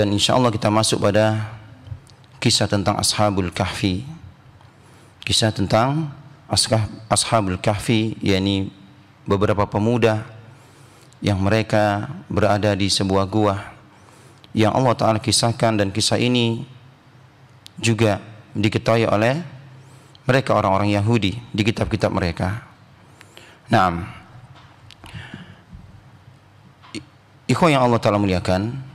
dan insya Allah kita masuk pada kisah tentang Ashabul Kahfi. Kisah tentang Ashabul Kahfi, yakni beberapa pemuda yang mereka berada di sebuah gua yang Allah Ta'ala kisahkan dan kisah ini juga diketahui oleh mereka orang-orang Yahudi di kitab-kitab mereka. Nah, ikhwan yang Allah Ta'ala muliakan,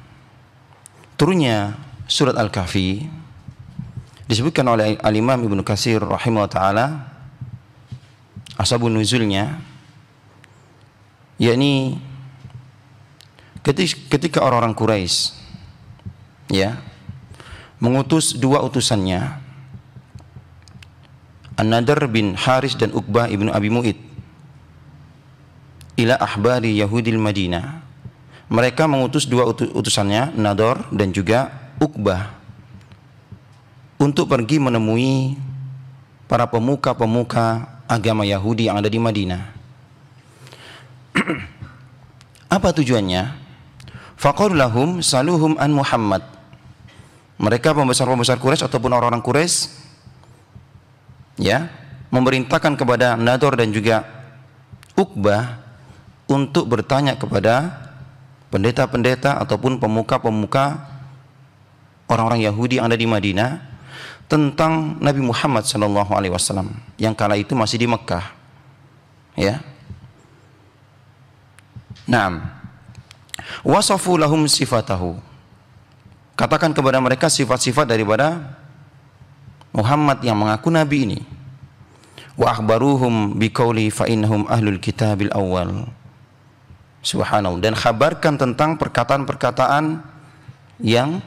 turunnya surat Al-Kahfi disebutkan oleh Al-Imam Ibnu Katsir rahimahullah taala asabun nuzulnya yakni ketika orang-orang Quraisy ya mengutus dua utusannya An-Nadar bin Haris dan Uqbah ibnu Abi Mu'id ila ahbari Yahudil Madinah mereka mengutus dua utusannya Nador dan juga Uqbah, untuk pergi menemui para pemuka-pemuka agama Yahudi yang ada di Madinah. Apa tujuannya? Faqadulahum saluhum an Muhammad. Mereka pembesar-pembesar Quraisy ataupun orang-orang Quraisy ya, memerintahkan kepada Nador dan juga Uqbah untuk bertanya kepada pendeta-pendeta ataupun pemuka-pemuka orang-orang Yahudi yang ada di Madinah tentang Nabi Muhammad Shallallahu Alaihi Wasallam yang kala itu masih di Mekah. Ya. Naam. Wasafu lahum sifatahu. Katakan kepada mereka sifat-sifat daripada Muhammad yang mengaku Nabi ini. Wa akhbaruhum biqauli fa innahum ahlul kitabil awal. Subhanallah dan khabarkan tentang perkataan-perkataan yang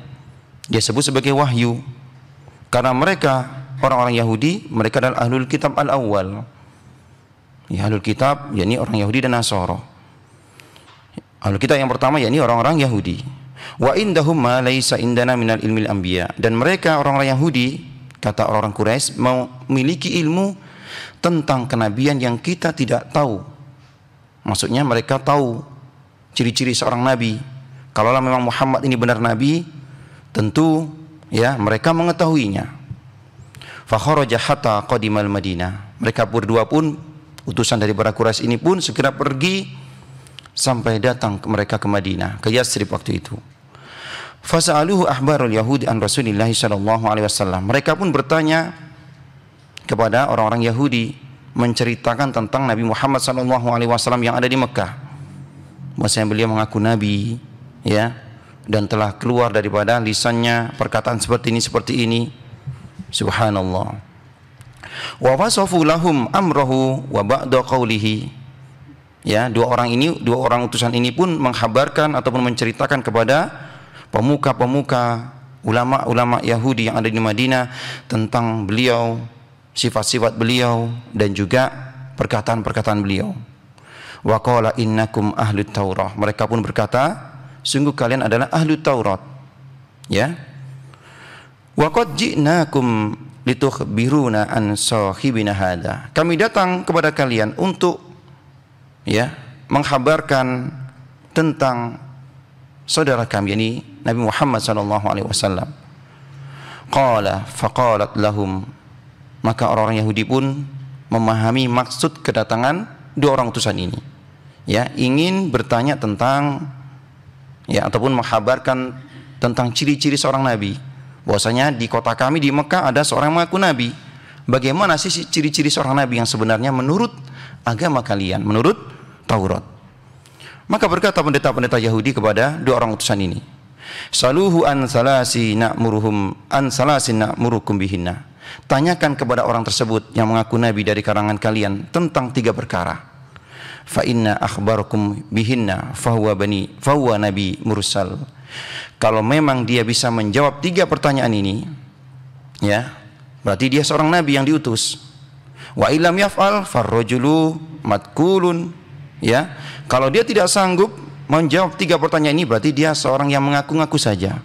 dia sebut sebagai wahyu. Karena mereka orang-orang Yahudi, mereka adalah ahlul kitab al-awwal. Ya, ahlul kitab yakni orang Yahudi dan Nasoro. Ahlul kitab yang pertama yakni orang-orang Yahudi. Wa indahum ma laisa indana minal ilmil anbiya. Dan mereka orang-orang Yahudi, kata orang-orang Quraisy, memiliki ilmu tentang kenabian yang kita tidak tahu Maksudnya mereka tahu ciri-ciri seorang nabi. Kalaulah memang Muhammad ini benar nabi, tentu ya mereka mengetahuinya. Fakharaja hatta qadimal Madinah. Mereka berdua pun utusan dari para Quraisy ini pun segera pergi sampai datang ke mereka ke Madinah, ke Yatsrib waktu itu. Fasa'aluhu ahbarul Yahudi an Rasulillah sallallahu alaihi wasallam. Mereka pun bertanya kepada orang-orang Yahudi menceritakan tentang Nabi Muhammad SAW yang ada di Mekah. Maksudnya beliau mengaku Nabi, ya, dan telah keluar daripada lisannya perkataan seperti ini seperti ini. Subhanallah. Wa wasafu lahum amrahu wa ba'da qawlihi. Ya, dua orang ini, dua orang utusan ini pun menghabarkan ataupun menceritakan kepada pemuka-pemuka ulama-ulama Yahudi yang ada di Madinah tentang beliau sifat-sifat beliau dan juga perkataan-perkataan beliau. Wa qala innakum ahlut Taurah. Mereka pun berkata, sungguh kalian adalah ahlu Taurat. Ya. Wa qad ji'nakum litukhbiruna an sahibina hada. Kami datang kepada kalian untuk ya, menghabarkan tentang saudara kami yakni Nabi Muhammad sallallahu alaihi wasallam. Qala faqalat lahum maka orang-orang Yahudi pun memahami maksud kedatangan dua orang utusan ini ya ingin bertanya tentang ya ataupun menghabarkan tentang ciri-ciri seorang nabi bahwasanya di kota kami di Mekah ada seorang mengaku nabi bagaimana sih ciri-ciri seorang nabi yang sebenarnya menurut agama kalian menurut Taurat maka berkata pendeta-pendeta Yahudi kepada dua orang utusan ini saluhu an salasi na'muruhum an salasi na'murukum bihinna Tanyakan kepada orang tersebut yang mengaku nabi dari karangan kalian tentang tiga perkara. Fa inna akhbarakum bihinna fahuwa bani fahuwa nabi mursal. Kalau memang dia bisa menjawab tiga pertanyaan ini, ya, berarti dia seorang nabi yang diutus. Wa ilam yaf'al farrojulu matkulun. Ya, kalau dia tidak sanggup menjawab tiga pertanyaan ini berarti dia seorang yang mengaku-ngaku saja.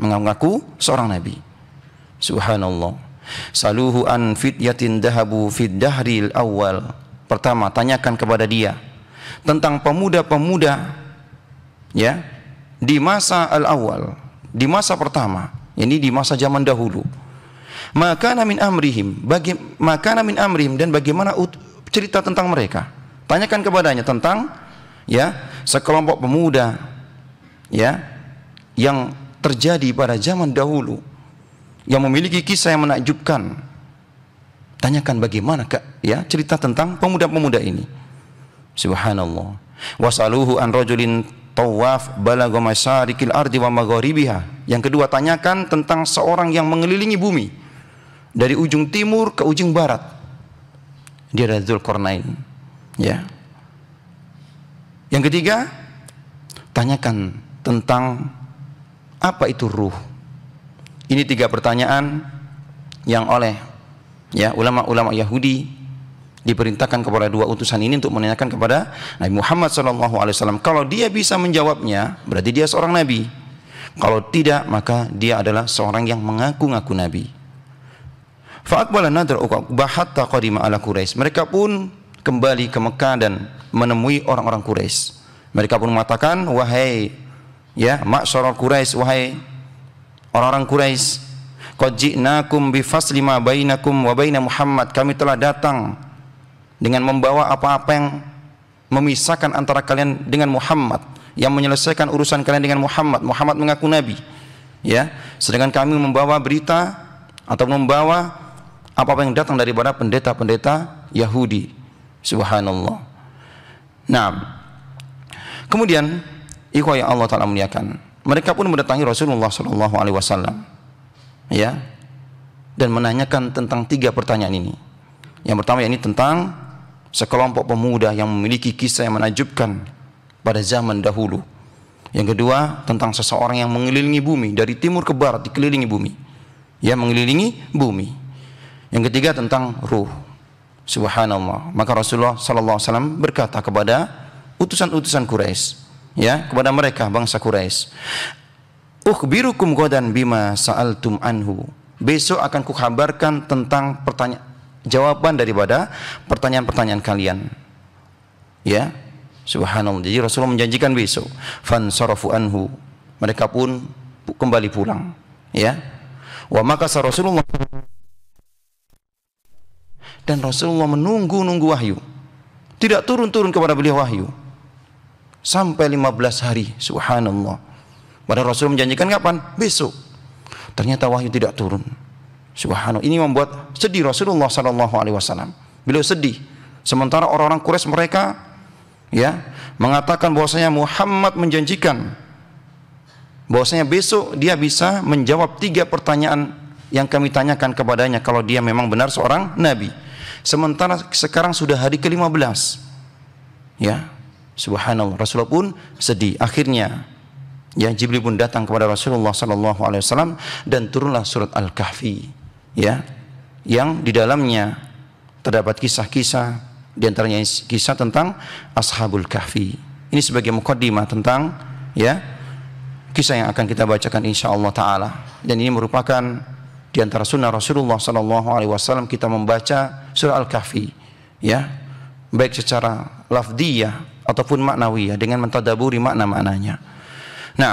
Mengaku-ngaku seorang nabi. Subhanallah. Saluhu an fityatin dahabu fid dahril awal. Pertama, tanyakan kepada dia tentang pemuda-pemuda ya di masa al-awal, di masa pertama. Ini di masa zaman dahulu. Maka min amrihim, bagi maka min amrihim dan bagaimana cerita tentang mereka. Tanyakan kepadanya tentang ya sekelompok pemuda ya yang terjadi pada zaman dahulu yang memiliki kisah yang menakjubkan. Tanyakan bagaimana kak, ya cerita tentang pemuda-pemuda ini. Subhanallah. Wasaluhu an rajulin tawaf balagha ardi wa magharibiha. Yang kedua tanyakan tentang seorang yang mengelilingi bumi dari ujung timur ke ujung barat. Dia adalah Zulkarnain. Ya. Yang ketiga, tanyakan tentang apa itu ruh ini tiga pertanyaan yang oleh ya ulama-ulama Yahudi diperintahkan kepada dua utusan ini untuk menanyakan kepada Nabi Muhammad SAW. Kalau dia bisa menjawabnya, berarti dia seorang nabi. Kalau tidak, maka dia adalah seorang yang mengaku-ngaku nabi. Fa'akbala nadra uqbah hatta qadima ala Quraisy. Mereka pun kembali ke Mekah dan menemui orang-orang Quraisy. Mereka pun mengatakan, "Wahai ya, sorok Quraisy, wahai orang-orang Quraisy qad ji'nakum bifasli ma bainakum wa baina Muhammad kami telah datang dengan membawa apa-apa yang memisahkan antara kalian dengan Muhammad yang menyelesaikan urusan kalian dengan Muhammad Muhammad mengaku nabi ya sedangkan kami membawa berita atau membawa apa-apa yang datang daripada pendeta-pendeta Yahudi subhanallah nah kemudian ikhwa yang Allah taala muliakan mereka pun mendatangi Rasulullah Shallallahu Alaihi Wasallam, ya, dan menanyakan tentang tiga pertanyaan ini. Yang pertama ini tentang sekelompok pemuda yang memiliki kisah yang menajubkan pada zaman dahulu. Yang kedua tentang seseorang yang mengelilingi bumi dari timur ke barat dikelilingi bumi, ya mengelilingi bumi. Yang ketiga tentang ruh. Subhanallah. Maka Rasulullah Sallallahu Alaihi Wasallam berkata kepada utusan-utusan Quraisy, ya kepada mereka bangsa Quraisy. Ukhbirukum godan bima sa'altum anhu. Besok akan kukhabarkan tentang pertanyaan jawaban daripada pertanyaan-pertanyaan kalian. Ya. Subhanallah. Jadi Rasulullah menjanjikan besok sarafu anhu. Mereka pun kembali pulang, ya. Wa maka Rasulullah dan Rasulullah menunggu-nunggu wahyu. Tidak turun-turun kepada beliau wahyu sampai 15 hari. Subhanallah. Pada Rasul menjanjikan kapan? Besok. Ternyata wahyu tidak turun. Subhanallah. Ini membuat sedih Rasulullah sallallahu alaihi wasallam. Beliau sedih. Sementara orang-orang Quraisy mereka ya mengatakan bahwasanya Muhammad menjanjikan bahwasanya besok dia bisa menjawab tiga pertanyaan yang kami tanyakan kepadanya kalau dia memang benar seorang nabi. Sementara sekarang sudah hari ke-15. Ya, Subhanallah. Rasulullah pun sedih. Akhirnya ya Jibril pun datang kepada Rasulullah SAW dan turunlah surat Al-Kahfi ya yang di dalamnya terdapat kisah-kisah di antaranya kisah tentang Ashabul Kahfi. Ini sebagai mukaddimah tentang ya kisah yang akan kita bacakan Allah taala. Dan ini merupakan di antara sunnah Rasulullah SAW kita membaca surat Al-Kahfi ya baik secara lafdiyah ataupun maknawiyah dengan mentadaburi makna-maknanya. Nah,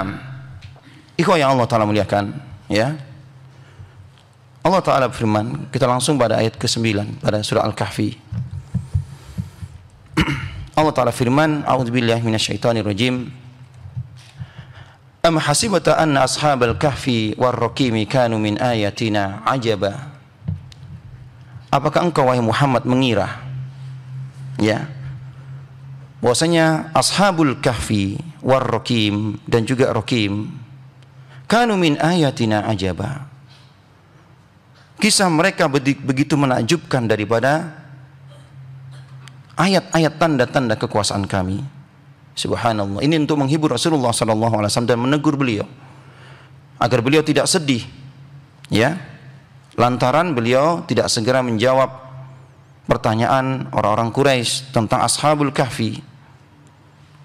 ikhwah yang Allah taala muliakan, ya. Allah taala firman, kita langsung pada ayat ke-9 pada surah Al-Kahfi. Allah taala firman, "A'udzubillahi minasyaitonirrajim." Am hasibata anna ashabal kahfi war rakimi kanu min ayatina ajaba. Apakah engkau wahai Muhammad mengira ya bahwasanya ashabul kahfi war rokim dan juga rokim kanu min ayatina ajaba kisah mereka begitu menakjubkan daripada ayat-ayat tanda-tanda kekuasaan kami subhanallah ini untuk menghibur Rasulullah sallallahu alaihi wasallam dan menegur beliau agar beliau tidak sedih ya lantaran beliau tidak segera menjawab pertanyaan orang-orang Quraisy tentang Ashabul Kahfi.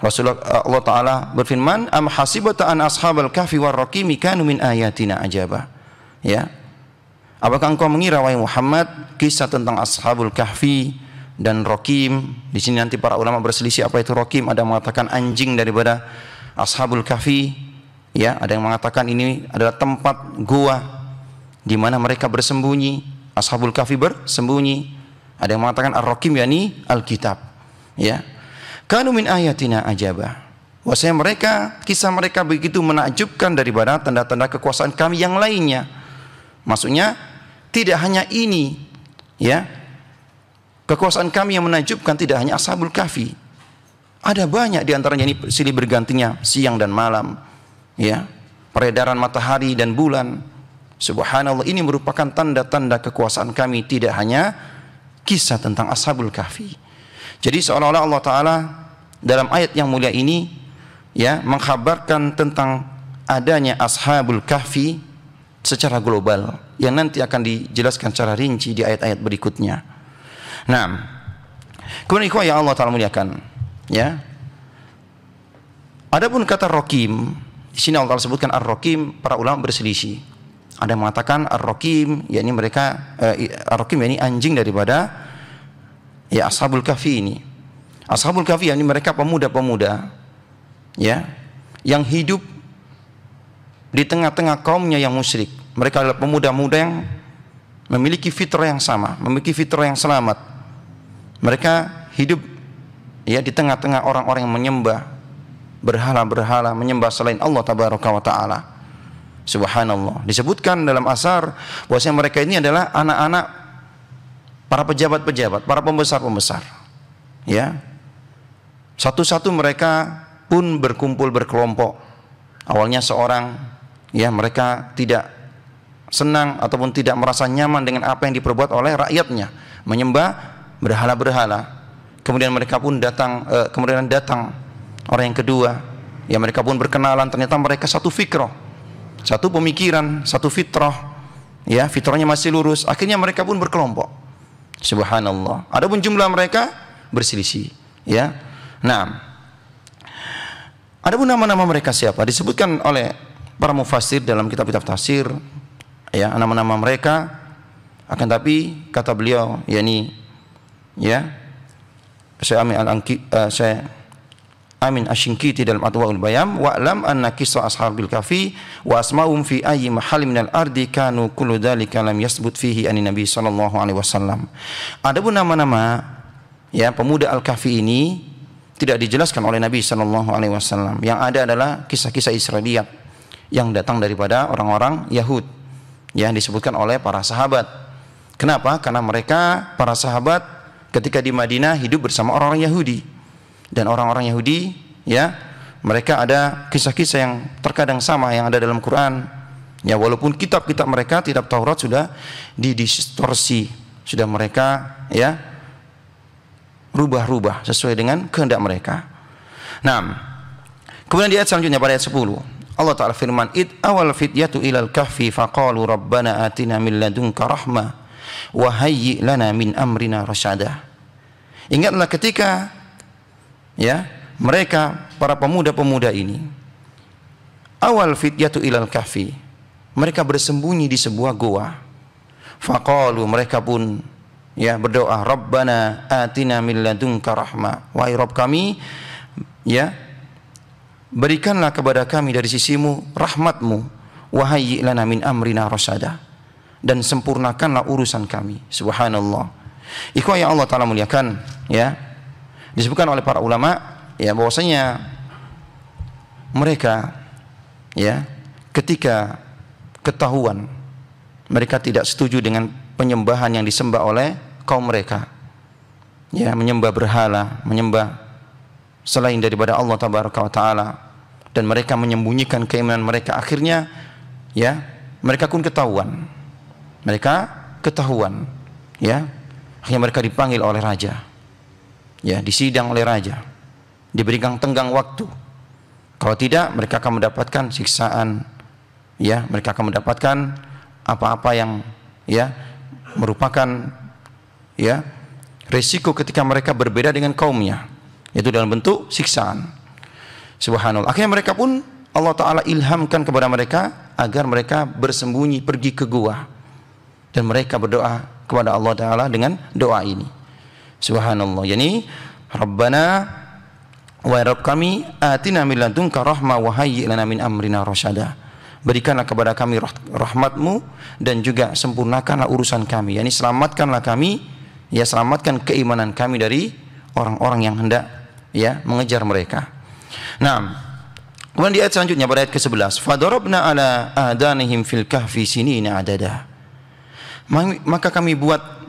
Rasulullah eh, Allah Ta'ala berfirman, Am hasibata an ashabal kahfi war rakimi kanu min ayatina ajaba. Ya. Apakah engkau mengira wahai Muhammad kisah tentang Ashabul Kahfi dan Rakim? Di sini nanti para ulama berselisih apa itu Rakim, ada yang mengatakan anjing daripada Ashabul Kahfi. Ya, ada yang mengatakan ini adalah tempat gua di mana mereka bersembunyi. Ashabul Kahfi bersembunyi ada yang mengatakan ar-rakim yakni kitab, Ya. Kanu min ayatina ajaba. Bahwasanya mereka, kisah mereka begitu menakjubkan daripada tanda-tanda kekuasaan kami yang lainnya. Maksudnya tidak hanya ini ya. Kekuasaan kami yang menakjubkan tidak hanya Ashabul Kahfi. Ada banyak di antaranya ini silih bergantinya siang dan malam. Ya. Peredaran matahari dan bulan. Subhanallah ini merupakan tanda-tanda kekuasaan kami tidak hanya kisah tentang Ashabul Kahfi. Jadi seolah-olah Allah Ta'ala dalam ayat yang mulia ini ya mengkhabarkan tentang adanya Ashabul Kahfi secara global yang nanti akan dijelaskan secara rinci di ayat-ayat berikutnya. Nah, kemudian ikhwah yang Allah Ta'ala muliakan. Ya, Adapun kata rokim, di sini Allah Taala sebutkan ar-rokim, para ulama berselisih. Ada yang mengatakan ar-rakim, yakni mereka uh, ar-rakim yakni anjing daripada ya ashabul Kafi ini. Ashabul kahfi yakni mereka pemuda-pemuda ya yang hidup di tengah-tengah kaumnya yang musyrik. Mereka adalah pemuda-muda yang memiliki fitrah yang sama, memiliki fitrah yang selamat. Mereka hidup ya di tengah-tengah orang-orang yang menyembah berhala-berhala, menyembah selain Allah tabaraka wa taala. Subhanallah. Disebutkan dalam asar bahwasanya mereka ini adalah anak-anak para pejabat-pejabat, para pembesar-pembesar. Ya. Satu-satu mereka pun berkumpul berkelompok. Awalnya seorang ya mereka tidak senang ataupun tidak merasa nyaman dengan apa yang diperbuat oleh rakyatnya, menyembah berhala-berhala. Kemudian mereka pun datang eh, kemudian datang orang yang kedua. Ya mereka pun berkenalan ternyata mereka satu fikroh satu pemikiran, satu fitrah. Ya, fitrahnya masih lurus. Akhirnya mereka pun berkelompok. Subhanallah. Adapun jumlah mereka berselisih, ya. Nah, adapun nama-nama mereka siapa? Disebutkan oleh para mufasir dalam kitab-kitab tafsir, ya, nama-nama mereka. Akan tapi kata beliau, yakni ya, saya Al-Anki, eh, saya Amin Asyinkiti dalam Atwaul Bayam wa lam anna kisah ashabil kafi wa asma'um fi ayyi mahalli minal ardi kanu kullu dzalika lam yasbut fihi an Nabi sallallahu alaihi wasallam. Adapun nama-nama ya pemuda al kafi ini tidak dijelaskan oleh Nabi sallallahu alaihi wasallam. Yang ada adalah kisah-kisah Israiliyat yang datang daripada orang-orang Yahud ya, yang disebutkan oleh para sahabat. Kenapa? Karena mereka para sahabat ketika di Madinah hidup bersama orang-orang Yahudi dan orang-orang Yahudi ya mereka ada kisah-kisah yang terkadang sama yang ada dalam Quran ya walaupun kitab-kitab mereka tidak Taurat sudah didistorsi sudah mereka ya rubah-rubah sesuai dengan kehendak mereka nah kemudian di ayat selanjutnya pada ayat 10 Allah Ta'ala firman id awal fityatu ilal kahfi faqalu rabbana atina min ladunka rahma wahayyi lana min amrina rasyada ingatlah ketika ya mereka para pemuda-pemuda ini awal fityatu ilal kahfi mereka bersembunyi di sebuah goa faqalu mereka pun ya berdoa rabbana atina min ladunka rahma wahai rabb kami ya berikanlah kepada kami dari sisimu rahmatmu wahai lana min amrina rasada dan sempurnakanlah urusan kami subhanallah ikhwah yang Allah taala muliakan ya disebutkan oleh para ulama ya bahwasanya mereka ya ketika ketahuan mereka tidak setuju dengan penyembahan yang disembah oleh kaum mereka ya menyembah berhala menyembah selain daripada Allah tabaraka wa taala dan mereka menyembunyikan keimanan mereka akhirnya ya mereka pun ketahuan mereka ketahuan ya akhirnya mereka dipanggil oleh raja ya disidang oleh raja diberikan tenggang waktu kalau tidak mereka akan mendapatkan siksaan ya mereka akan mendapatkan apa-apa yang ya merupakan ya risiko ketika mereka berbeda dengan kaumnya yaitu dalam bentuk siksaan subhanallah akhirnya mereka pun Allah Ta'ala ilhamkan kepada mereka agar mereka bersembunyi pergi ke gua dan mereka berdoa kepada Allah Ta'ala dengan doa ini subhanallah yani rabbana wa rabb kami atina min ladunka rahma wa hayyi lana min amrina rasyada berikanlah kepada kami rah rahmatmu dan juga sempurnakanlah urusan kami Yani selamatkanlah kami ya selamatkan keimanan kami dari orang-orang yang hendak ya mengejar mereka nah Kemudian di ayat selanjutnya pada ayat ke-11, "Fadarabna ala adanihim fil kahfi sinina adada." Maka kami buat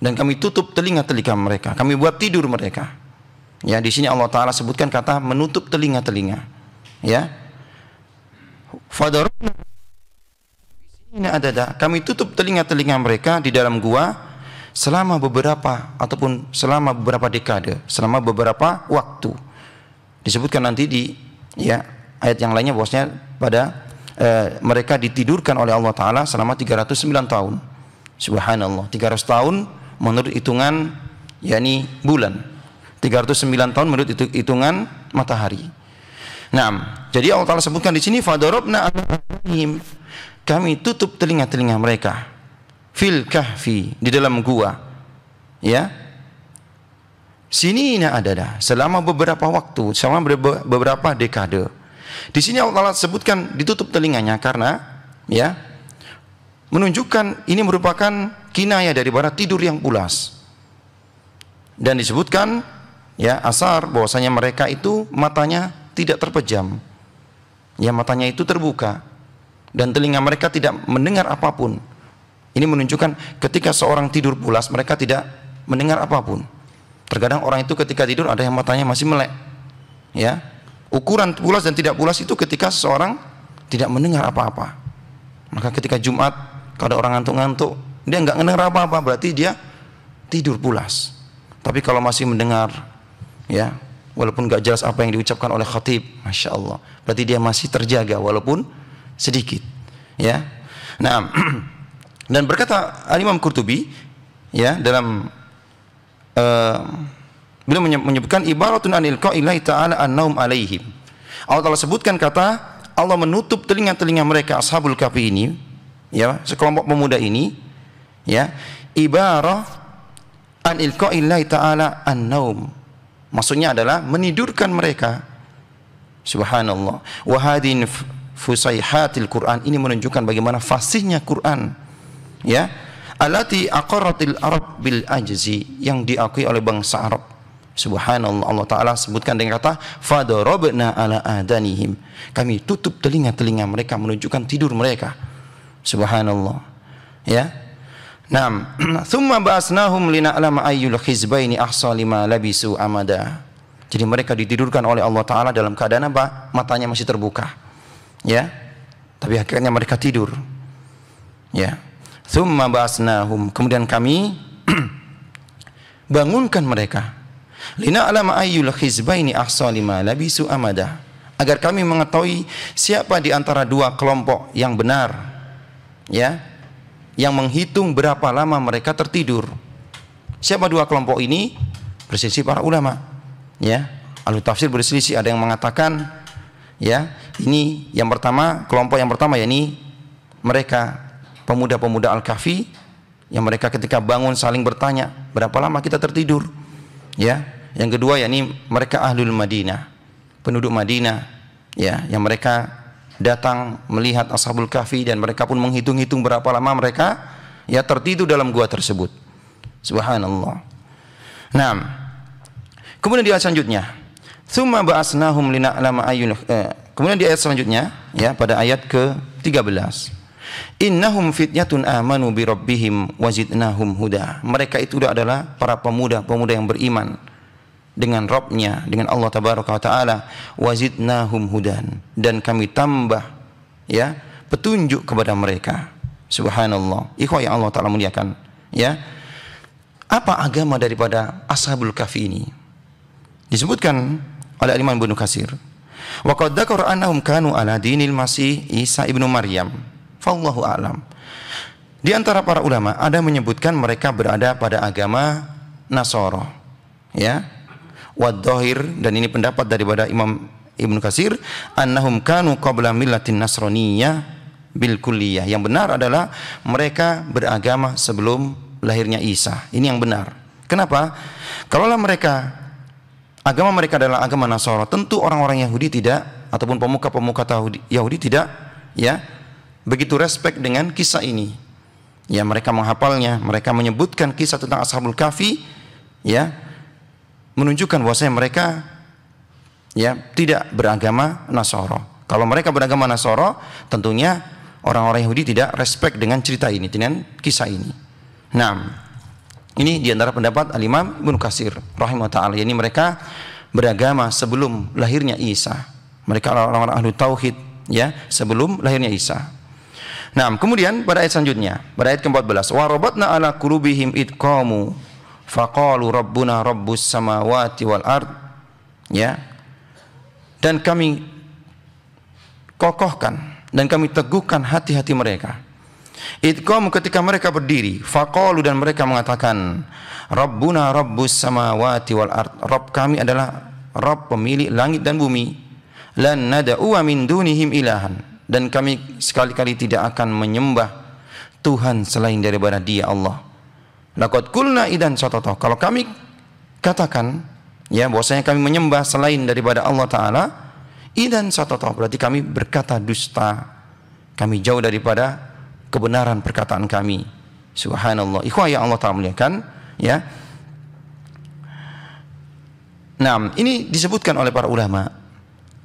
dan kami tutup telinga-telinga mereka kami buat tidur mereka ya di sini Allah taala sebutkan kata menutup telinga-telinga ya fadaruna ini ada kami tutup telinga-telinga mereka di dalam gua selama beberapa ataupun selama beberapa dekade selama beberapa waktu disebutkan nanti di ya ayat yang lainnya bosnya pada eh, mereka ditidurkan oleh Allah Ta'ala selama 309 tahun subhanallah 300 tahun menurut hitungan yakni bulan. 309 tahun menurut hitungan matahari. Nah, jadi Allah Taala sebutkan di sini fadorobna alaihim kami tutup telinga-telinga mereka fil kahfi di dalam gua ya sini ini ada dah selama beberapa waktu selama beberapa dekade di sini Allah Taala sebutkan ditutup telinganya karena ya menunjukkan ini merupakan kinaya daripada tidur yang pulas. Dan disebutkan ya asar bahwasanya mereka itu matanya tidak terpejam. Ya matanya itu terbuka dan telinga mereka tidak mendengar apapun. Ini menunjukkan ketika seorang tidur pulas mereka tidak mendengar apapun. Terkadang orang itu ketika tidur ada yang matanya masih melek. Ya. Ukuran pulas dan tidak pulas itu ketika seseorang tidak mendengar apa-apa. Maka ketika Jumat kalau orang ngantuk-ngantuk, dia nggak mendengar apa-apa, berarti dia tidur pulas. Tapi kalau masih mendengar, ya, walaupun nggak jelas apa yang diucapkan oleh khatib, masya Allah, berarti dia masih terjaga walaupun sedikit, ya. Nah, dan berkata Al Imam Qurtubi, ya, dalam uh, beliau menyebutkan ibaratun anil qailahi ta'ala an-naum alaihim. Allah telah sebutkan kata Allah menutup telinga-telinga mereka ashabul kafi ini ya sekelompok pemuda ini ya ibarah an ilqaillahi taala an naum maksudnya adalah menidurkan mereka subhanallah wa hadin fusaihatil Quran ini menunjukkan bagaimana fasihnya Quran ya alati aqarratil arab bil ajzi yang diakui oleh bangsa Arab Subhanallah Allah Ta'ala sebutkan dengan kata Fadarabna ala adanihim Kami tutup telinga-telinga mereka Menunjukkan tidur mereka Subhanallah. Ya. Naam. Thumma ba'asnahum lina'lama ayyul khizbaini ahsa lima labisu amada. Jadi mereka ditidurkan oleh Allah Ta'ala dalam keadaan apa? Matanya masih terbuka. Ya. Tapi akhirnya mereka tidur. Ya. Thumma ba'asnahum. Kemudian kami bangunkan mereka. Lina'lama ayyul khizbaini ahsa lima labisu amada. Agar kami mengetahui siapa di antara dua kelompok yang benar ya yang menghitung berapa lama mereka tertidur. Siapa dua kelompok ini? Berselisih para ulama. Ya, ahli tafsir berselisih ada yang mengatakan ya, ini yang pertama, kelompok yang pertama yakni mereka pemuda-pemuda Al-Kahfi yang mereka ketika bangun saling bertanya, berapa lama kita tertidur? Ya. Yang kedua yakni mereka ahlul Madinah, penduduk Madinah ya, yang mereka datang melihat Ashabul Kahfi dan mereka pun menghitung-hitung berapa lama mereka ya tertidur dalam gua tersebut. Subhanallah. Nah, kemudian di ayat selanjutnya, Thumma ba'asnahum lina'lama ayyun" eh, kemudian di ayat selanjutnya ya pada ayat ke-13. Innahum fitnyatun amanu bi rabbihim wazidnahum huda. Mereka itu adalah para pemuda-pemuda yang beriman dengan Robnya, dengan Allah Tabaraka wa Ta'ala, wazidnahum hudan. Dan kami tambah ya petunjuk kepada mereka. Subhanallah. Ikhwah yang Allah Ta'ala muliakan. Ya. Apa agama daripada Ashabul Kahfi ini? Disebutkan oleh Imam Ibnu Katsir. Wa qad dzakara annahum kanu ala dinil Masih Isa ibnu Maryam. Fallahu a'lam. Di antara para ulama ada menyebutkan mereka berada pada agama Nasoro. Ya wadhahir dan ini pendapat daripada Imam Ibnu Katsir annahum kanu qabla millatin nasraniyah bil kulliyah. Yang benar adalah mereka beragama sebelum lahirnya Isa. Ini yang benar. Kenapa? Kalaulah mereka agama mereka adalah agama Nasara, tentu orang-orang Yahudi tidak ataupun pemuka-pemuka Yahudi tidak ya begitu respek dengan kisah ini. Ya mereka menghafalnya, mereka menyebutkan kisah tentang Ashabul Kahfi ya menunjukkan bahwasanya mereka ya tidak beragama Nasoro. Kalau mereka beragama Nasoro, tentunya orang-orang Yahudi tidak respect dengan cerita ini, dengan kisah ini. Nah, ini diantara pendapat Al-Imam Ibn Kasir rahimah ta'ala. Ini mereka beragama sebelum lahirnya Isa. Mereka orang-orang ahlu tauhid ya sebelum lahirnya Isa. Nah, kemudian pada ayat selanjutnya, pada ayat ke-14, Warobatna rabatna ala qulubihim idqamu faqalu rabbuna rabbus samawati wal ard ya dan kami kokohkan dan kami teguhkan hati-hati mereka Idqam ketika mereka berdiri faqalu dan mereka mengatakan rabbuna rabbus samawati wal ard rabb kami adalah rabb pemilik langit dan bumi lan nada'u min dunihim ilahan dan kami sekali-kali tidak akan menyembah Tuhan selain daripada Dia Allah Lakot kulna idan sototoh. Kalau kami katakan, ya bahwasanya kami menyembah selain daripada Allah Ta'ala, idan sototoh. Berarti kami berkata dusta. Kami jauh daripada kebenaran perkataan kami. Subhanallah. Ikhwah ya Allah Ta'ala muliakan. Ya. Nah, ini disebutkan oleh para ulama.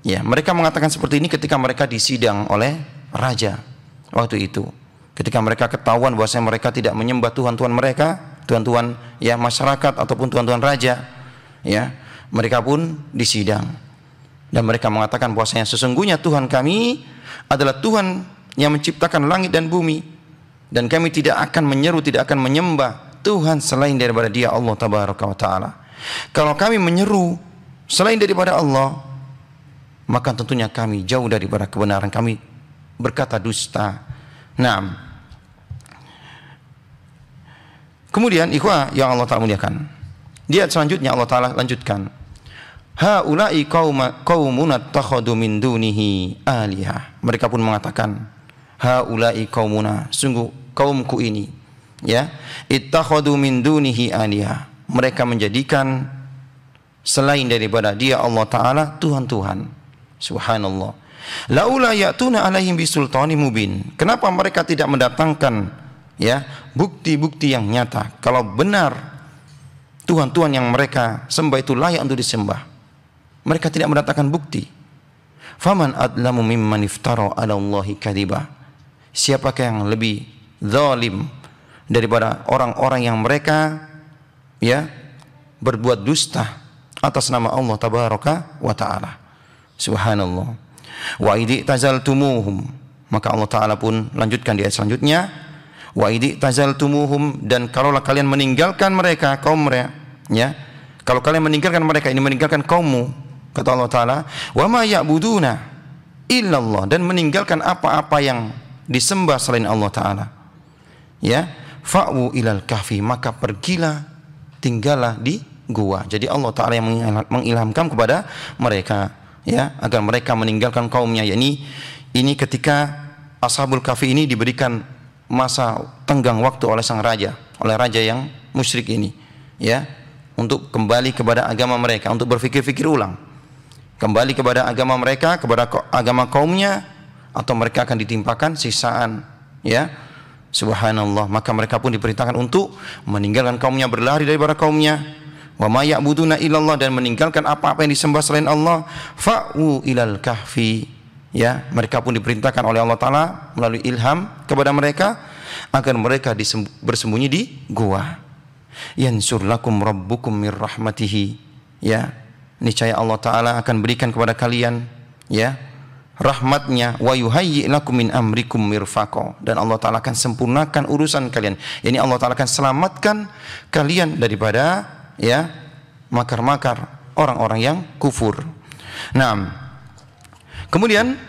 Ya, mereka mengatakan seperti ini ketika mereka disidang oleh raja waktu itu. Ketika mereka ketahuan bahwasanya mereka tidak menyembah Tuhan-Tuhan mereka, Tuhan-Tuhan ya masyarakat ataupun Tuhan-Tuhan raja, ya mereka pun disidang. Dan mereka mengatakan bahwa bahwasanya sesungguhnya Tuhan kami adalah Tuhan yang menciptakan langit dan bumi dan kami tidak akan menyeru tidak akan menyembah Tuhan selain daripada Dia Allah tabaraka wa taala. Kalau kami menyeru selain daripada Allah, maka tentunya kami jauh daripada kebenaran kami berkata dusta Nah, kemudian ikhwa yang Allah Taala muliakan. Dia selanjutnya Allah Taala lanjutkan. Haulai qauma takhadu min dunihi alihah. Mereka pun mengatakan, haulai qaumuna, sungguh kaumku ini ya, ittakhadu min dunihi alihah. Mereka menjadikan selain daripada dia Allah Ta'ala Tuhan-Tuhan subhanallah Laula ya'tuna alaihim bisultani mubin. Kenapa mereka tidak mendatangkan ya bukti-bukti yang nyata kalau benar Tuhan-Tuhan yang mereka sembah itu layak untuk disembah. Mereka tidak mendatangkan bukti. Faman adlamu mimman iftara ala Allahi kadiba. Siapakah yang lebih zalim daripada orang-orang yang mereka ya berbuat dusta atas nama Allah tabaraka wa taala. Subhanallah. Wa idi tazaltumuhum. Maka Allah Ta'ala pun lanjutkan di ayat selanjutnya. Wa idi tazaltumuhum. Dan kalaulah kalian meninggalkan mereka, kaum mereka. Ya. Kalau kalian meninggalkan mereka, ini meninggalkan kaummu. Kata Allah Ta'ala. Wa ma ya'buduna illallah. Dan meninggalkan apa-apa yang disembah selain Allah Ta'ala. Ya. Fa'u ilal kahfi. Maka pergilah, tinggallah di gua. Jadi Allah Ta'ala yang mengilhamkan kepada mereka ya agar mereka meninggalkan kaumnya yakni ini ketika ashabul kafi ini diberikan masa tenggang waktu oleh sang raja oleh raja yang musyrik ini ya untuk kembali kepada agama mereka untuk berfikir-fikir ulang kembali kepada agama mereka kepada agama kaumnya atau mereka akan ditimpakan sisaan ya subhanallah maka mereka pun diperintahkan untuk meninggalkan kaumnya berlari dari para kaumnya wa ma ya'buduna illallah dan meninggalkan apa-apa yang disembah selain Allah fa'u ilal kahfi ya mereka pun diperintahkan oleh Allah taala melalui ilham kepada mereka agar mereka bersembunyi di gua yansur lakum rabbukum mir rahmatihi ya niscaya Allah taala akan berikan kepada kalian ya rahmatnya wa yuhayyi lakum min amrikum mirfaqo dan Allah taala akan sempurnakan urusan kalian yani Allah taala akan selamatkan kalian daripada ya makar-makar orang-orang yang kufur. Nah, Kemudian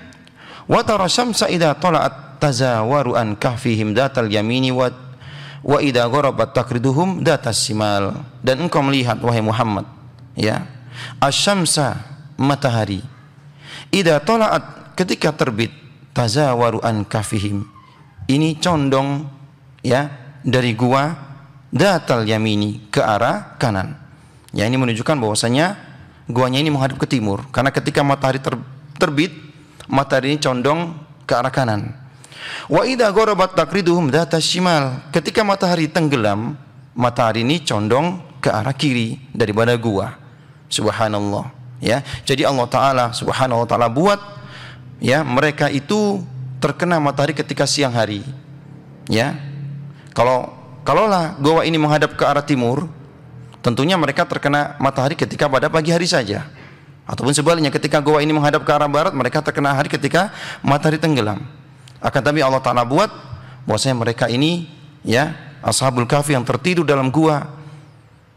wa tara syamsa idza tala'at tazawaru an kahfihim datal yamini wa wa idza gharabat takriduhum datas simal. Dan engkau melihat wahai Muhammad, ya. Asyamsa matahari. Idza tala'at ketika terbit tazawaru an kahfihim. Ini condong ya dari gua datal yamini ke arah kanan. Ya ini menunjukkan bahwasanya guanya ini menghadap ke timur karena ketika matahari ter, terbit matahari ini condong ke arah kanan. Wa idza gharabat taqriduhum dhat shimal. Ketika matahari tenggelam, matahari ini condong ke arah kiri daripada gua. Subhanallah. Ya. Jadi Allah taala Subhanallah wa taala buat ya mereka itu terkena matahari ketika siang hari. Ya. Kalau Kalaulah goa ini menghadap ke arah timur, tentunya mereka terkena matahari ketika pada pagi hari saja. Ataupun sebaliknya ketika goa ini menghadap ke arah barat, mereka terkena hari ketika matahari tenggelam. Akan tapi Allah Ta'ala buat bahwasanya mereka ini ya ashabul kahfi yang tertidur dalam gua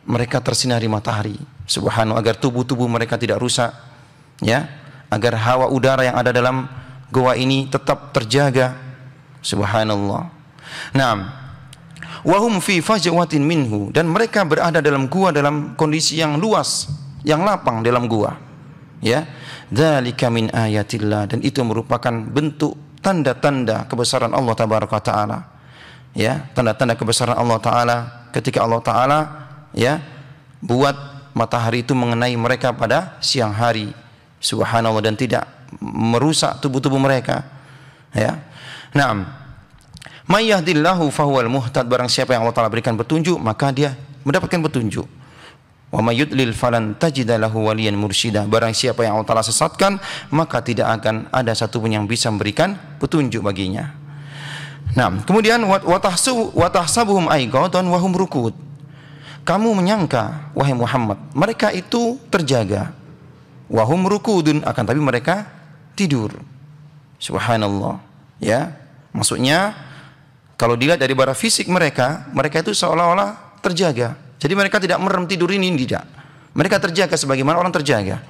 mereka tersinari matahari subhanallah agar tubuh-tubuh mereka tidak rusak ya agar hawa udara yang ada dalam goa ini tetap terjaga subhanallah nah wahum fi fajwatin minhu dan mereka berada dalam gua dalam kondisi yang luas, yang lapang dalam gua. Ya. Dzalika min ayatillah dan itu merupakan bentuk tanda-tanda kebesaran Allah tabaraka taala. Ya, tanda-tanda kebesaran Allah taala ketika Allah taala ya buat matahari itu mengenai mereka pada siang hari. Subhanallah dan tidak merusak tubuh-tubuh mereka. Ya. Naam. Mayyahdillahu fahuwal muhtad barang siapa yang Allah Taala berikan petunjuk maka dia mendapatkan petunjuk. Wa mayyudlil falan tajidallahu waliyan mursidah barang siapa yang Allah Taala sesatkan maka tidak akan ada satupun yang bisa memberikan petunjuk baginya. Nah, kemudian watahsu watahsabuhum aigatan wahum rukud. Kamu menyangka wahai Muhammad mereka itu terjaga. Wahum rukudun akan tapi mereka tidur. Subhanallah. Ya, maksudnya kalau dilihat dari bara fisik mereka, mereka itu seolah-olah terjaga. Jadi mereka tidak merem tidur ini tidak. Mereka terjaga sebagaimana orang terjaga.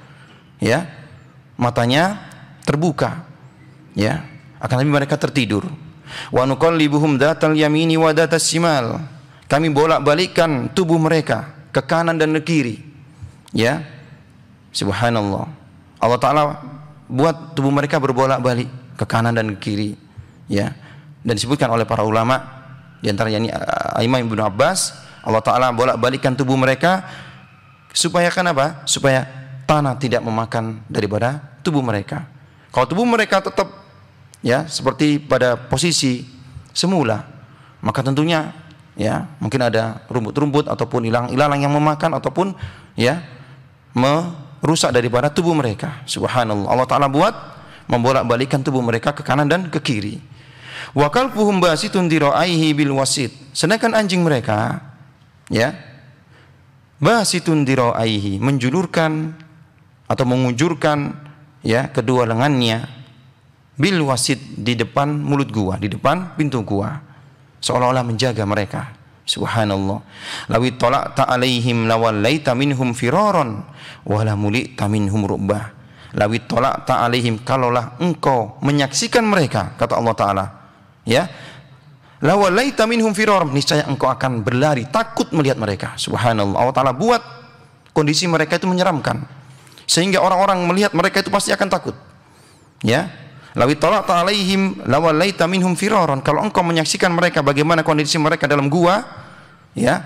Ya. Matanya terbuka. Ya. Akan tapi mereka tertidur. Wa nuqallibuhum dhatal yamini wa dhatas shimal. Kami bolak-balikkan tubuh mereka ke kanan dan ke kiri. Ya. Subhanallah. Allah taala buat tubuh mereka berbolak-balik ke kanan dan ke kiri. Ya dan disebutkan oleh para ulama di antaranya ini Aima Ibnu Abbas Allah taala bolak-balikan tubuh mereka supaya kan apa? Supaya tanah tidak memakan daripada tubuh mereka. Kalau tubuh mereka tetap ya seperti pada posisi semula, maka tentunya ya mungkin ada rumput-rumput ataupun ilalang-ilalang yang memakan ataupun ya merusak daripada tubuh mereka. Subhanallah. Allah taala buat membolak-balikan tubuh mereka ke kanan dan ke kiri wakal puhum basitun aihi bil wasit. Sedangkan anjing mereka ya basitun diraihi menjulurkan atau mengujurkan ya kedua lengannya bil wasit di depan mulut gua, di depan pintu gua. Seolah-olah menjaga mereka. Subhanallah. Lawi tolak ta'alaihim tamin taminhum firoron wala muli taminhum rubbah. Lawi tolak ta'alaihim kalaulah engkau menyaksikan mereka kata Allah Ta'ala ya lawalaita minhum firar niscaya engkau akan berlari takut melihat mereka subhanallah Allah taala buat kondisi mereka itu menyeramkan sehingga orang-orang melihat mereka itu pasti akan takut ya lawi tolak alaihim lawalaita minhum firar kalau engkau menyaksikan mereka bagaimana kondisi mereka dalam gua ya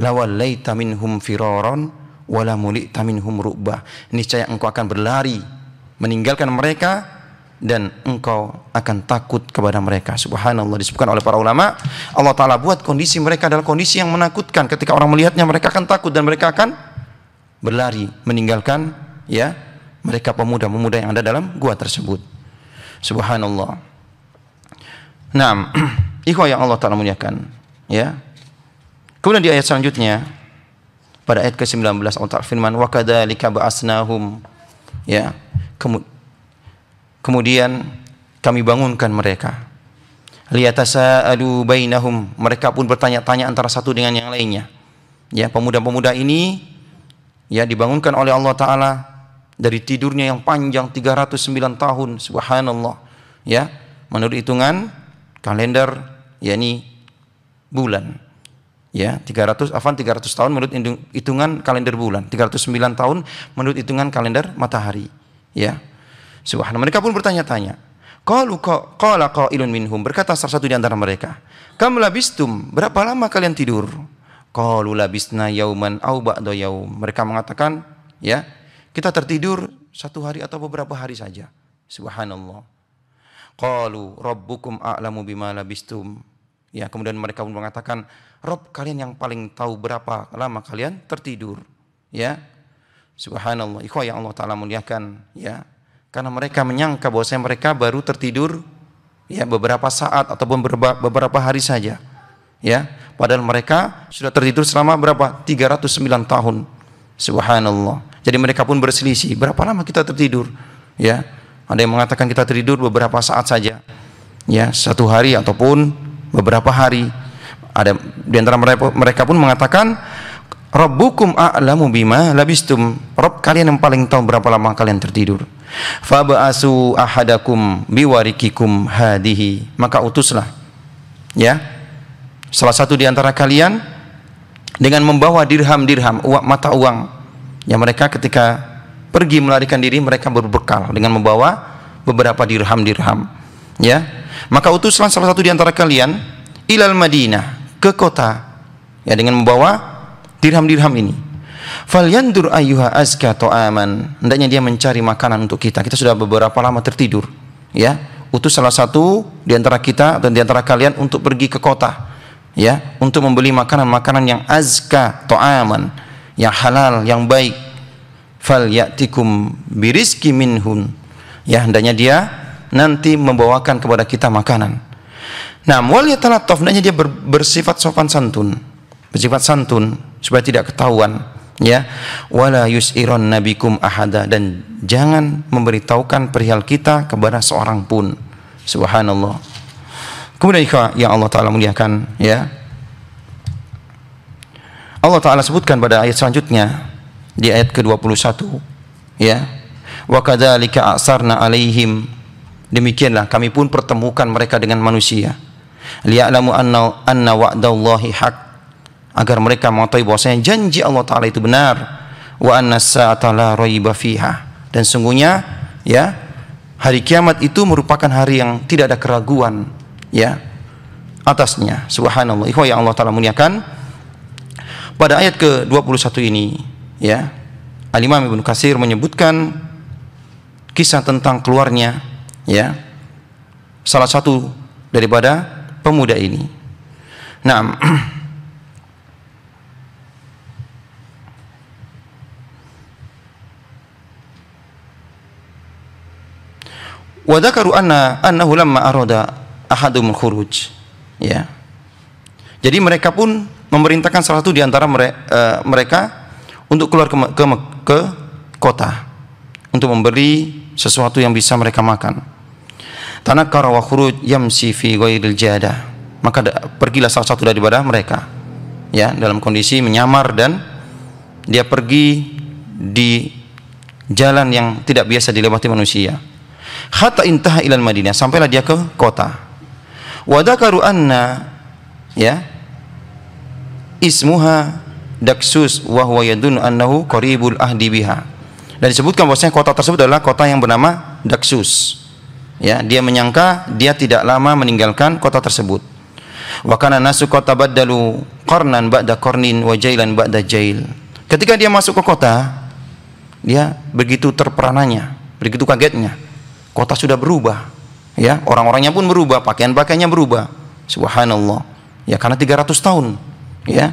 lawalaita minhum firar wala mulita minhum rubah niscaya engkau akan berlari meninggalkan mereka dan engkau akan takut kepada mereka. Subhanallah disebutkan oleh para ulama, Allah taala buat kondisi mereka adalah kondisi yang menakutkan. Ketika orang melihatnya mereka akan takut dan mereka akan berlari meninggalkan ya mereka pemuda-pemuda yang ada dalam gua tersebut. Subhanallah. Nah, ikhwah yang Allah taala muliakan, ya. Kemudian di ayat selanjutnya pada ayat ke-19 Allah taala firman wa kadzalika ba'asnahum ya. Kemudian Kemudian kami bangunkan mereka. adu bainahum. Mereka pun bertanya-tanya antara satu dengan yang lainnya. Ya, pemuda-pemuda ini ya dibangunkan oleh Allah taala dari tidurnya yang panjang 309 tahun. Subhanallah. Ya, menurut hitungan kalender yakni bulan. Ya, 300 afan 300 tahun menurut hitungan kalender bulan, 309 tahun menurut hitungan kalender matahari. Ya, Subhanallah. Mereka pun bertanya-tanya. Qalu qala qailun minhum berkata salah satu di antara mereka, "Kam labistum? Berapa lama kalian tidur?" Qalu labisna yauman au ba'da yaum. Mereka mengatakan, ya, kita tertidur satu hari atau beberapa hari saja. Subhanallah. Qalu rabbukum a'lamu bima labistum. Ya, kemudian mereka pun mengatakan, "Rob, kalian yang paling tahu berapa lama kalian tertidur." Ya. Subhanallah. Ikhwah yang Allah taala muliakan, ya. Karena mereka menyangka bahwa saya mereka baru tertidur ya beberapa saat ataupun beberapa hari saja. Ya, padahal mereka sudah tertidur selama berapa? 309 tahun. Subhanallah. Jadi mereka pun berselisih, berapa lama kita tertidur? Ya. Ada yang mengatakan kita tertidur beberapa saat saja. Ya, satu hari ataupun beberapa hari. Ada di antara mereka pun mengatakan Rabbukum a'lamu bima labistum. Rabb kalian yang paling tahu berapa lama kalian tertidur. Faba'asu ahadakum biwarikikum hadihi. Maka utuslah. Ya. Salah satu di antara kalian dengan membawa dirham-dirham, uang mata uang. yang mereka ketika pergi melarikan diri mereka berbekal dengan membawa beberapa dirham-dirham. Ya. Maka utuslah salah satu di antara kalian ilal Madinah ke kota ya dengan membawa dirham-dirham ini. Falyandur ayyuha azka ta'aman. Hendaknya dia mencari makanan untuk kita. Kita sudah beberapa lama tertidur, ya. Utus salah satu di antara kita dan di antara kalian untuk pergi ke kota, ya, untuk membeli makanan-makanan yang azka ta'aman, yang halal, yang baik. Falyatikum birizqi minhun. Ya, hendaknya dia nanti membawakan kepada kita makanan. Nah, wal yatalattaf hendaknya dia bersifat sopan santun bersifat santun supaya tidak ketahuan ya wala yus'iron nabikum ahada dan jangan memberitahukan perihal kita kepada seorang pun subhanallah kemudian ikhwa yang Allah taala muliakan ya Allah taala sebutkan pada ayat selanjutnya di ayat ke-21 ya wa kadzalika asarna alaihim demikianlah kami pun pertemukan mereka dengan manusia liya'lamu anna anna wa'dallahi haqq agar mereka mengetahui bahwasanya janji Allah taala itu benar wa anna dan sungguhnya ya hari kiamat itu merupakan hari yang tidak ada keraguan ya atasnya subhanallah ikhwah yang Allah taala muliakan pada ayat ke-21 ini ya Al-Imam Ibnu Katsir menyebutkan kisah tentang keluarnya ya salah satu daripada pemuda ini nah wa dzakaru anna annahu lamma arada ahadum khuruj ya jadi mereka pun memerintahkan salah satu di antara mereka, uh, eh, mereka untuk keluar ke, ke ke kota untuk memberi sesuatu yang bisa mereka makan Tanah wa khuruj yamsi fi ghairil jada. maka da, pergilah salah satu dari badah mereka ya dalam kondisi menyamar dan dia pergi di jalan yang tidak biasa dilewati manusia hatta intaha ilal Madinah sampailah dia ke kota wa anna ya ismuha Daksus wa huwa yadun annahu qaribul ahdi biha. Dan disebutkan bahwasanya kota tersebut adalah kota yang bernama Daksus. Ya, dia menyangka dia tidak lama meninggalkan kota tersebut. Wa kana nasu kota badalu qarnan ba'da qarnin wa jailan ba'da jail. Ketika dia masuk ke kota, dia begitu terperananya, begitu kagetnya kota sudah berubah ya orang-orangnya pun berubah pakaian-pakaiannya berubah subhanallah ya karena 300 tahun ya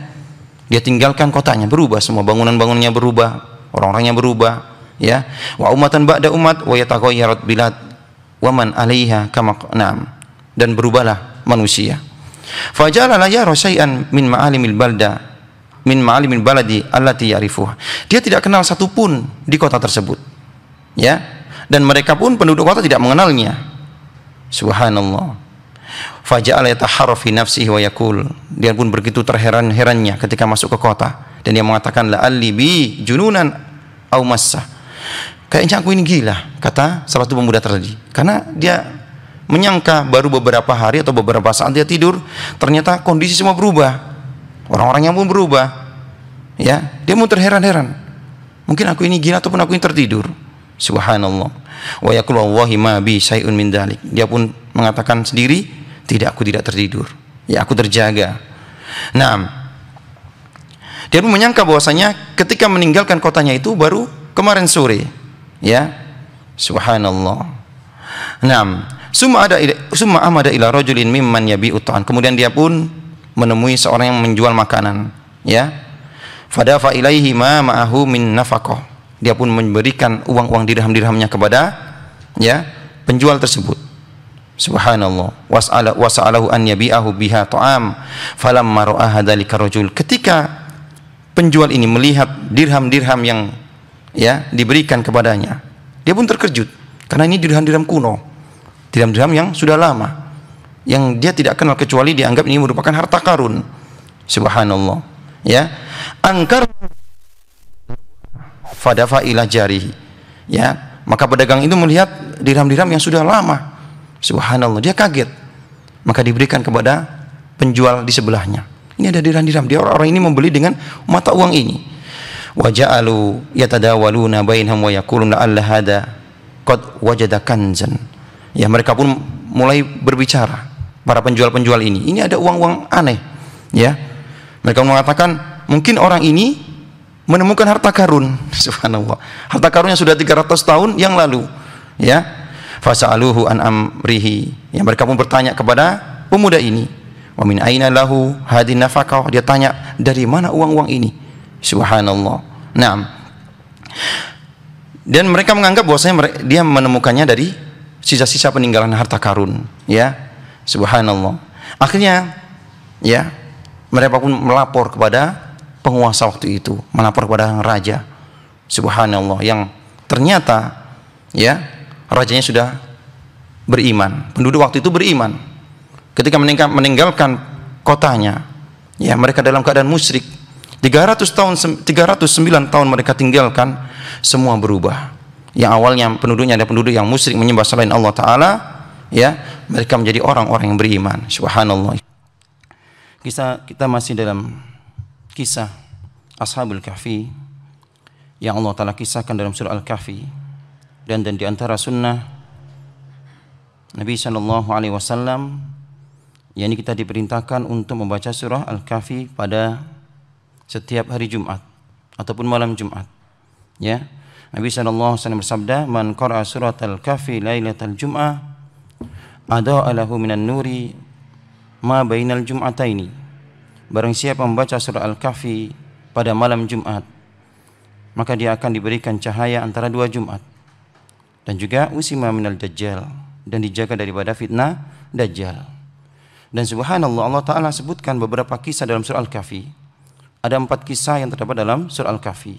dia tinggalkan kotanya berubah semua bangunan-bangunannya berubah orang-orangnya berubah ya wa umatan ba'da umat wa yataghayyarat bilad wa man 'alaiha kama na'am dan berubahlah manusia fajala la yara syai'an min ma'alimil balda min ma'alimil baladi allati ya'rifuha dia tidak kenal satupun di kota tersebut ya dan mereka pun penduduk kota tidak mengenalnya subhanallah faja'ala yataharra nafsihi wa dia pun begitu terheran-herannya ketika masuk ke kota dan dia mengatakan la alibi jununan aumasa. kayaknya aku ini gila kata salah satu pemuda tadi karena dia menyangka baru beberapa hari atau beberapa saat dia tidur ternyata kondisi semua berubah orang-orangnya pun berubah ya dia mau terheran-heran mungkin aku ini gila ataupun aku ini tertidur Subhanallah. Wa yaqulu wallahi ma bi syai'un min dalik. Dia pun mengatakan sendiri, tidak aku tidak tertidur. Ya aku terjaga. Naam. dia pun menyangka bahwasanya ketika meninggalkan kotanya itu baru kemarin sore. Ya. Subhanallah. Naam. summa ada summa amada ila rajulin mimman yabi'u ta'an. Kemudian dia pun menemui seorang yang menjual makanan, ya. Fadafa ilaihi ma ma'ahu min nafaqah dia pun memberikan uang-uang dirham-dirhamnya kepada ya penjual tersebut Subhanallah. Was'ala was'alahu an yabi'ahu biha ta'am. Falamma ra'aha dzalika rajul. Ketika penjual ini melihat dirham-dirham yang ya diberikan kepadanya, dia pun terkejut karena ini dirham-dirham kuno. Dirham-dirham yang sudah lama yang dia tidak kenal kecuali dianggap ini merupakan harta karun. Subhanallah. Ya. Angkar fadafa ila jarihi ya maka pedagang itu melihat dirham-dirham yang sudah lama subhanallah dia kaget maka diberikan kepada penjual di sebelahnya ini ada dirham-dirham dia orang-orang ini membeli dengan mata uang ini waja'alu yatadawaluna bainhum wa yaqulun la'alla hada qad wajada kanzan ya mereka pun mulai berbicara para penjual-penjual ini ini ada uang-uang aneh ya mereka mengatakan mungkin orang ini menemukan harta karun subhanallah harta karun yang sudah 300 tahun yang lalu ya fasaluhu an amrihi yang mereka pun bertanya kepada pemuda ini wa min aina lahu hadin nafakah dia tanya dari mana uang-uang ini subhanallah nah, dan mereka menganggap bahwasanya dia menemukannya dari sisa-sisa peninggalan harta karun ya subhanallah akhirnya ya mereka pun melapor kepada penguasa waktu itu melapor kepada raja subhanallah yang ternyata ya rajanya sudah beriman penduduk waktu itu beriman ketika meninggalkan kotanya ya mereka dalam keadaan musyrik 300 tahun 309 tahun mereka tinggalkan semua berubah yang awalnya penduduknya ada penduduk yang musyrik menyembah selain Allah taala ya mereka menjadi orang-orang yang beriman subhanallah kisah kita masih dalam kisah Ashabul Kahfi yang Allah Ta'ala kisahkan dalam surah Al-Kahfi dan dan diantara sunnah Nabi Shallallahu Alaihi Wasallam yang ini kita diperintahkan untuk membaca surah Al-Kahfi pada setiap hari Jumat ataupun malam Jumat ya Nabi Shallallahu Alaihi Wasallam bersabda man qara'a surah Al-Kahfi lailatal Jum'ah ada alahu minan nuri ma bainal jum'ataini Barang siapa membaca surah Al-Kahfi pada malam Jumat, maka dia akan diberikan cahaya antara dua Jumat. Dan juga usima minal dajjal dan dijaga daripada fitnah dajjal. Dan subhanallah Allah Ta'ala sebutkan beberapa kisah dalam surah Al-Kahfi. Ada empat kisah yang terdapat dalam surah Al-Kahfi.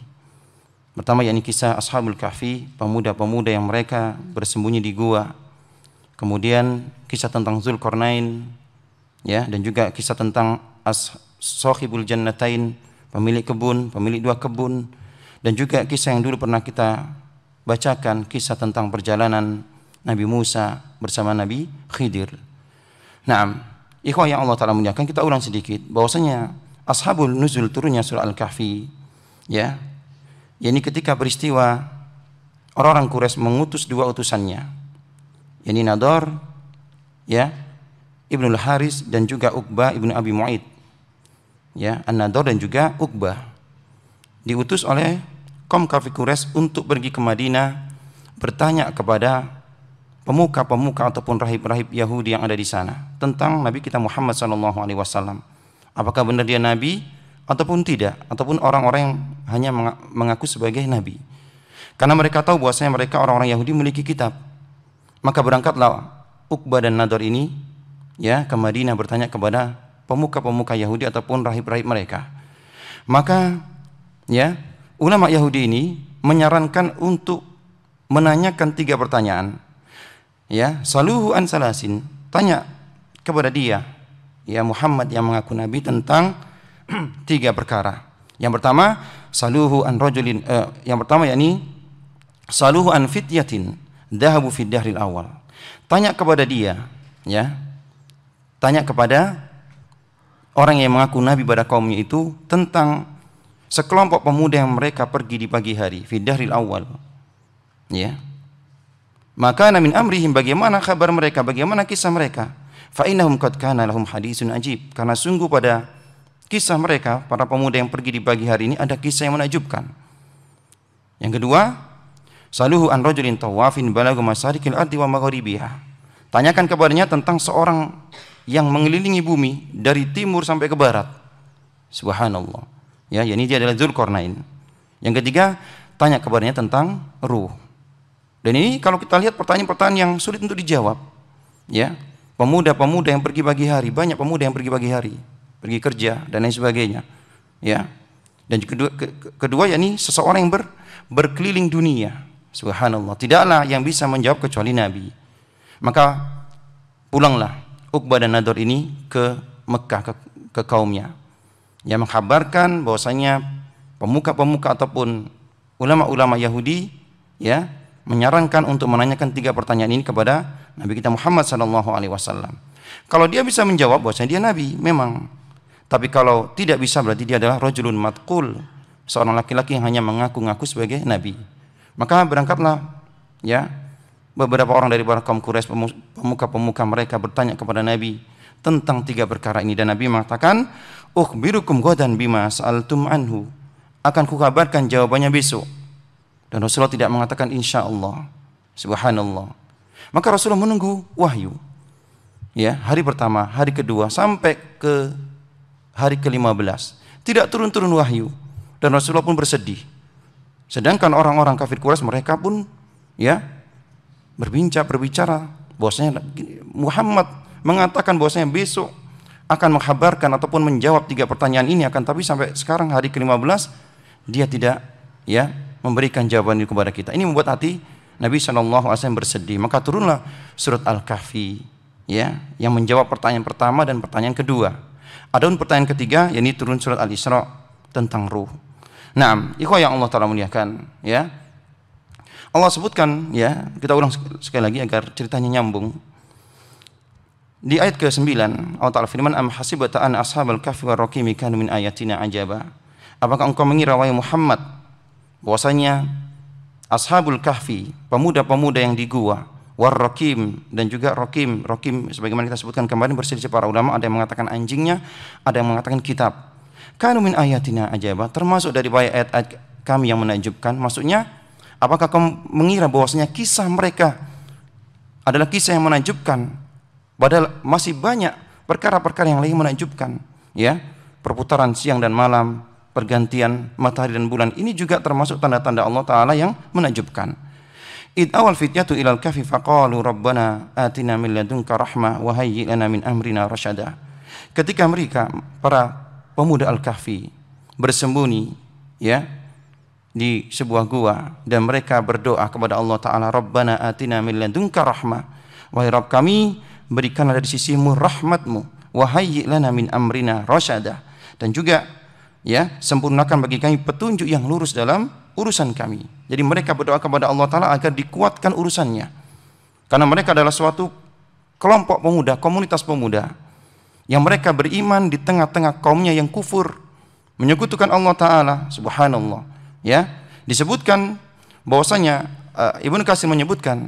Pertama yakni kisah Ashabul Kahfi, pemuda-pemuda yang mereka bersembunyi di gua. Kemudian kisah tentang Zulkarnain, ya dan juga kisah tentang as sohibul jannatain, pemilik kebun, pemilik dua kebun dan juga kisah yang dulu pernah kita bacakan kisah tentang perjalanan Nabi Musa bersama Nabi Khidir. Naam, ikhwah yang Allah taala muliakan kita ulang sedikit bahwasanya ashabul nuzul turunnya surah Al-Kahfi ya. yakni ketika peristiwa orang-orang Quraisy mengutus dua utusannya. yakni Nador ya Ibnul Haris dan juga Uqbah Ibnu Abi Mu'id ya An-Nador dan juga Uqbah diutus oleh kaum kafir untuk pergi ke Madinah bertanya kepada pemuka-pemuka ataupun rahib-rahib Yahudi yang ada di sana tentang Nabi kita Muhammad Shallallahu Alaihi Wasallam apakah benar dia Nabi ataupun tidak ataupun orang-orang yang hanya mengaku sebagai Nabi karena mereka tahu bahwasanya mereka orang-orang Yahudi memiliki kitab maka berangkatlah Uqbah dan Nador ini ya ke Madinah bertanya kepada pemuka-pemuka Yahudi ataupun rahib-rahib mereka. Maka ya, ulama Yahudi ini menyarankan untuk menanyakan tiga pertanyaan. Ya, saluhu an salasin, tanya kepada dia ya Muhammad yang mengaku nabi tentang tiga perkara. Yang pertama, saluhu an rajulin eh, yang pertama yakni saluhu an fityatin dahabu fid awal. Tanya kepada dia, ya. Tanya kepada orang yang mengaku nabi pada kaumnya itu tentang sekelompok pemuda yang mereka pergi di pagi hari fidahril awal ya maka namin amrihim bagaimana kabar mereka bagaimana kisah mereka fa innahum qad kana lahum hadisun ajib karena sungguh pada kisah mereka para pemuda yang pergi di pagi hari ini ada kisah yang menakjubkan yang kedua saluhu an rajulin tawafin balagu masarikil ardi wa maghribiha tanyakan kabarnya tentang seorang yang mengelilingi bumi dari timur sampai ke barat. Subhanallah. Ya, ya ini dia adalah Zulkarnain. Yang ketiga, tanya kabarnya tentang ruh. Dan ini kalau kita lihat pertanyaan-pertanyaan yang sulit untuk dijawab, ya. Pemuda-pemuda yang pergi pagi hari, banyak pemuda yang pergi pagi hari, pergi kerja dan lain sebagainya. Ya. Dan kedua ke, kedua yakni seseorang yang ber, berkeliling dunia. Subhanallah. Tidaklah yang bisa menjawab kecuali Nabi. Maka pulanglah Uqbah dan Nador ini ke Mekah ke, ke kaumnya yang mengkhabarkan bahwasanya pemuka-pemuka ataupun ulama-ulama Yahudi ya menyarankan untuk menanyakan tiga pertanyaan ini kepada Nabi kita Muhammad Sallallahu Alaihi Wasallam. Kalau dia bisa menjawab bahwasanya dia Nabi memang, tapi kalau tidak bisa berarti dia adalah rojulun matkul seorang laki-laki yang hanya mengaku-ngaku sebagai Nabi. Maka berangkatlah ya Beberapa orang dari para kaum Quraisy pemuka-pemuka mereka bertanya kepada Nabi tentang tiga perkara ini dan Nabi mengatakan, "Ukhbirukum godan bima sa'altum anhu." Akan kukabarkan jawabannya besok. Dan Rasulullah tidak mengatakan insya Allah. Subhanallah. Maka Rasulullah menunggu wahyu. Ya, hari pertama, hari kedua sampai ke hari ke-15. Tidak turun-turun wahyu dan Rasulullah pun bersedih. Sedangkan orang-orang kafir Quraisy mereka pun ya berbincang berbicara bahwasanya Muhammad mengatakan bahwasanya besok akan menghabarkan ataupun menjawab tiga pertanyaan ini akan tapi sampai sekarang hari ke-15 dia tidak ya memberikan jawaban kepada kita. Ini membuat hati Nabi SAW bersedih. Maka turunlah surat Al-Kahfi ya yang menjawab pertanyaan pertama dan pertanyaan kedua. Ada pertanyaan ketiga yakni turun surat Al-Isra tentang ruh. Nah, ikhwah yang Allah taala muliakan ya. Allah sebutkan ya, kita ulang sekali lagi agar ceritanya nyambung. Di ayat ke-9 Allah Ta'ala firman am hasibata an ashabal kahfi war raqimi kanu min ayatina ajaba. Apakah engkau mengira wahai Muhammad bahwasanya ashabul kahfi, pemuda-pemuda yang di gua, war rakim dan juga rokim rokim sebagaimana kita sebutkan kemarin berselisih para ulama ada yang mengatakan anjingnya ada yang mengatakan kitab kanu min ayatina ajaba termasuk dari ayat-ayat kami yang menakjubkan maksudnya Apakah kamu mengira bahwasanya kisah mereka adalah kisah yang menajubkan? Padahal masih banyak perkara-perkara yang lain menajubkan, ya. Perputaran siang dan malam, pergantian matahari dan bulan ini juga termasuk tanda-tanda Allah taala yang menajubkan. Id awal fityatu ilal kafi faqalu rabbana atina min ladunka rahmah wa hayyi min amrina rasyada. Ketika mereka para pemuda Al-Kahfi bersembunyi ya di sebuah gua dan mereka berdoa kepada Allah taala Rabbana atina min ladunka rahmah wahai Rabb kami berikanlah dari sisimu rahmatmu wahai lana min amrina rasyada dan juga ya sempurnakan bagi kami petunjuk yang lurus dalam urusan kami jadi mereka berdoa kepada Allah taala agar dikuatkan urusannya karena mereka adalah suatu kelompok pemuda komunitas pemuda yang mereka beriman di tengah-tengah kaumnya yang kufur menyekutukan Allah taala subhanallah ya disebutkan bahwasanya uh, Ibnu Katsir menyebutkan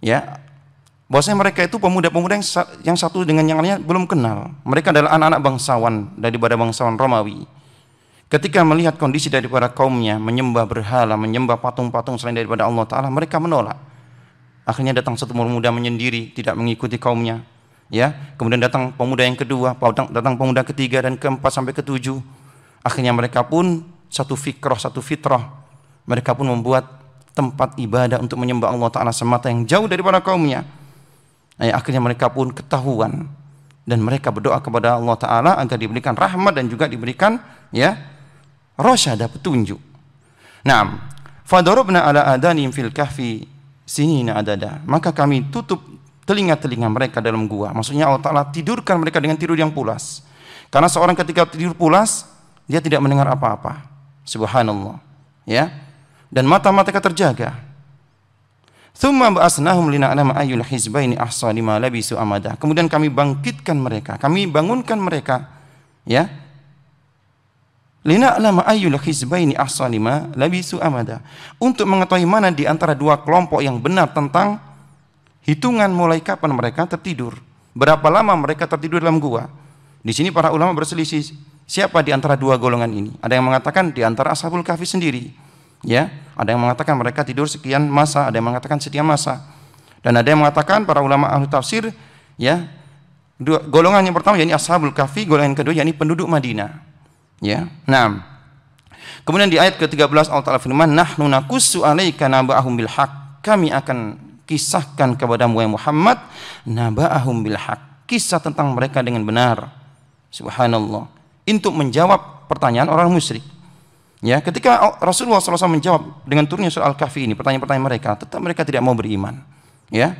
ya bahwasanya mereka itu pemuda-pemuda yang, yang satu dengan yang lainnya belum kenal. Mereka adalah anak-anak bangsawan daripada bangsawan Romawi. Ketika melihat kondisi daripada kaumnya menyembah berhala, menyembah patung-patung selain daripada Allah Taala, mereka menolak. Akhirnya datang satu pemuda menyendiri, tidak mengikuti kaumnya. Ya, kemudian datang pemuda yang kedua, datang pemuda ketiga dan keempat sampai ketujuh. Akhirnya mereka pun satu fikroh, satu fitrah. Mereka pun membuat tempat ibadah untuk menyembah Allah Ta'ala semata yang jauh daripada kaumnya. Nah, akhirnya mereka pun ketahuan dan mereka berdoa kepada Allah Ta'ala agar diberikan rahmat dan juga diberikan ya rosyada petunjuk. Nah, Fadorobna ala adanim fil kahfi sinina adada. Maka kami tutup telinga-telinga mereka dalam gua. Maksudnya Allah Ta'ala tidurkan mereka dengan tidur yang pulas. Karena seorang ketika tidur pulas, dia tidak mendengar apa-apa. Subhanallah. Ya. Dan mata-mata terjaga. Thumma ba'asnahum lina'lama ayyul hizbaini ahsa lima labisu amada. Kemudian kami bangkitkan mereka, kami bangunkan mereka, ya. Lina'lama ayyul hizbaini ahsa lima labisu amada. Untuk mengetahui mana di antara dua kelompok yang benar tentang hitungan mulai kapan mereka tertidur. Berapa lama mereka tertidur dalam gua? Di sini para ulama berselisih Siapa di antara dua golongan ini? Ada yang mengatakan di antara ashabul kahfi sendiri. Ya, ada yang mengatakan mereka tidur sekian masa, ada yang mengatakan setiap masa. Dan ada yang mengatakan para ulama ahli tafsir, ya, dua, golongan yang pertama yakni ashabul kahfi, golongan yang kedua yakni penduduk Madinah. Ya. Nah, Kemudian di ayat ke-13 Allah Ta'ala firman, "Nahnu naqussu 'alaika naba'ahum bil haq." Kami akan kisahkan kepada Muhammad naba'ahum bil haq. Kisah tentang mereka dengan benar. Subhanallah untuk menjawab pertanyaan orang musyrik. Ya, ketika Rasulullah SAW menjawab dengan turunnya surah Al-Kahfi ini pertanyaan-pertanyaan mereka, tetap mereka tidak mau beriman. Ya,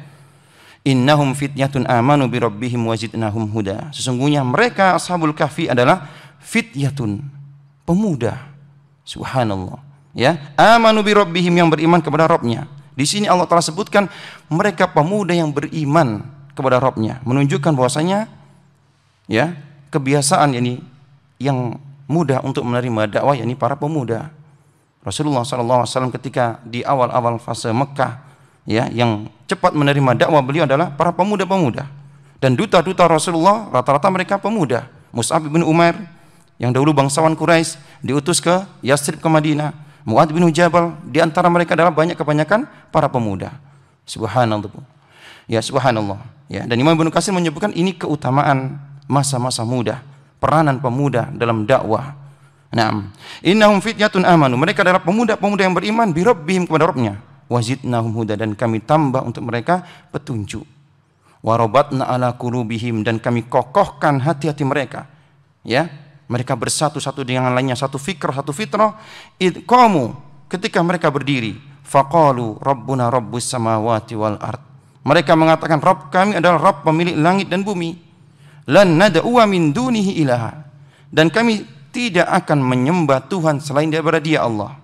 Innahum fitnatun amanu bi rabbihim wazidnahum huda. Sesungguhnya mereka ashabul kahfi adalah fityatun, pemuda. Subhanallah. Ya, amanu bi rabbihim yang beriman kepada Rabbnya. Di sini Allah telah sebutkan mereka pemuda yang beriman kepada Rabbnya, menunjukkan bahwasanya ya, kebiasaan ini yang mudah untuk menerima dakwah yakni para pemuda. Rasulullah SAW ketika di awal-awal fase Mekah ya yang cepat menerima dakwah beliau adalah para pemuda-pemuda dan duta-duta Rasulullah rata-rata mereka pemuda Mus'ab bin Umar yang dahulu bangsawan Quraisy diutus ke Yastrib ke Madinah Mu'ad bin Jabal di antara mereka adalah banyak kebanyakan para pemuda subhanallah ya subhanallah ya dan Imam Ibnu Katsir menyebutkan ini keutamaan masa-masa muda peranan pemuda dalam dakwah. Naam. Innahum fityatun amanu. Mereka adalah pemuda-pemuda yang beriman bi rabbihim kepada Rabbnya. Wazidnahum huda dan kami tambah untuk mereka petunjuk. Warabatna ala qulubihim dan kami kokohkan hati-hati mereka. Ya, mereka bersatu satu dengan lainnya satu fikrah satu fitrah id ketika mereka berdiri faqalu rabbuna rabbus samawati wal ard mereka mengatakan rabb kami adalah rabb pemilik langit dan bumi lan nad'uwa min dunihi ilaha dan kami tidak akan menyembah Tuhan selain daripada Dia Allah.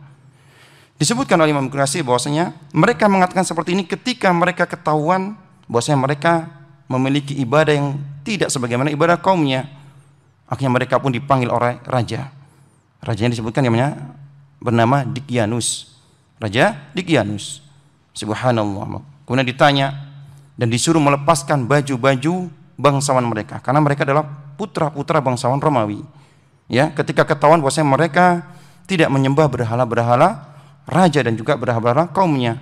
Disebutkan oleh Imam Qurasi bahwasanya mereka mengatakan seperti ini ketika mereka ketahuan bahwasanya mereka memiliki ibadah yang tidak sebagaimana ibadah kaumnya. Akhirnya mereka pun dipanggil oleh raja. Raja yang disebutkan namanya bernama Dikianus. Raja Dikianus. Subhanallah. Kemudian ditanya dan disuruh melepaskan baju-baju bangsawan mereka karena mereka adalah putra-putra bangsawan Romawi. Ya, ketika ketahuan bahwa mereka tidak menyembah berhala-berhala raja dan juga berhala-berhala kaumnya.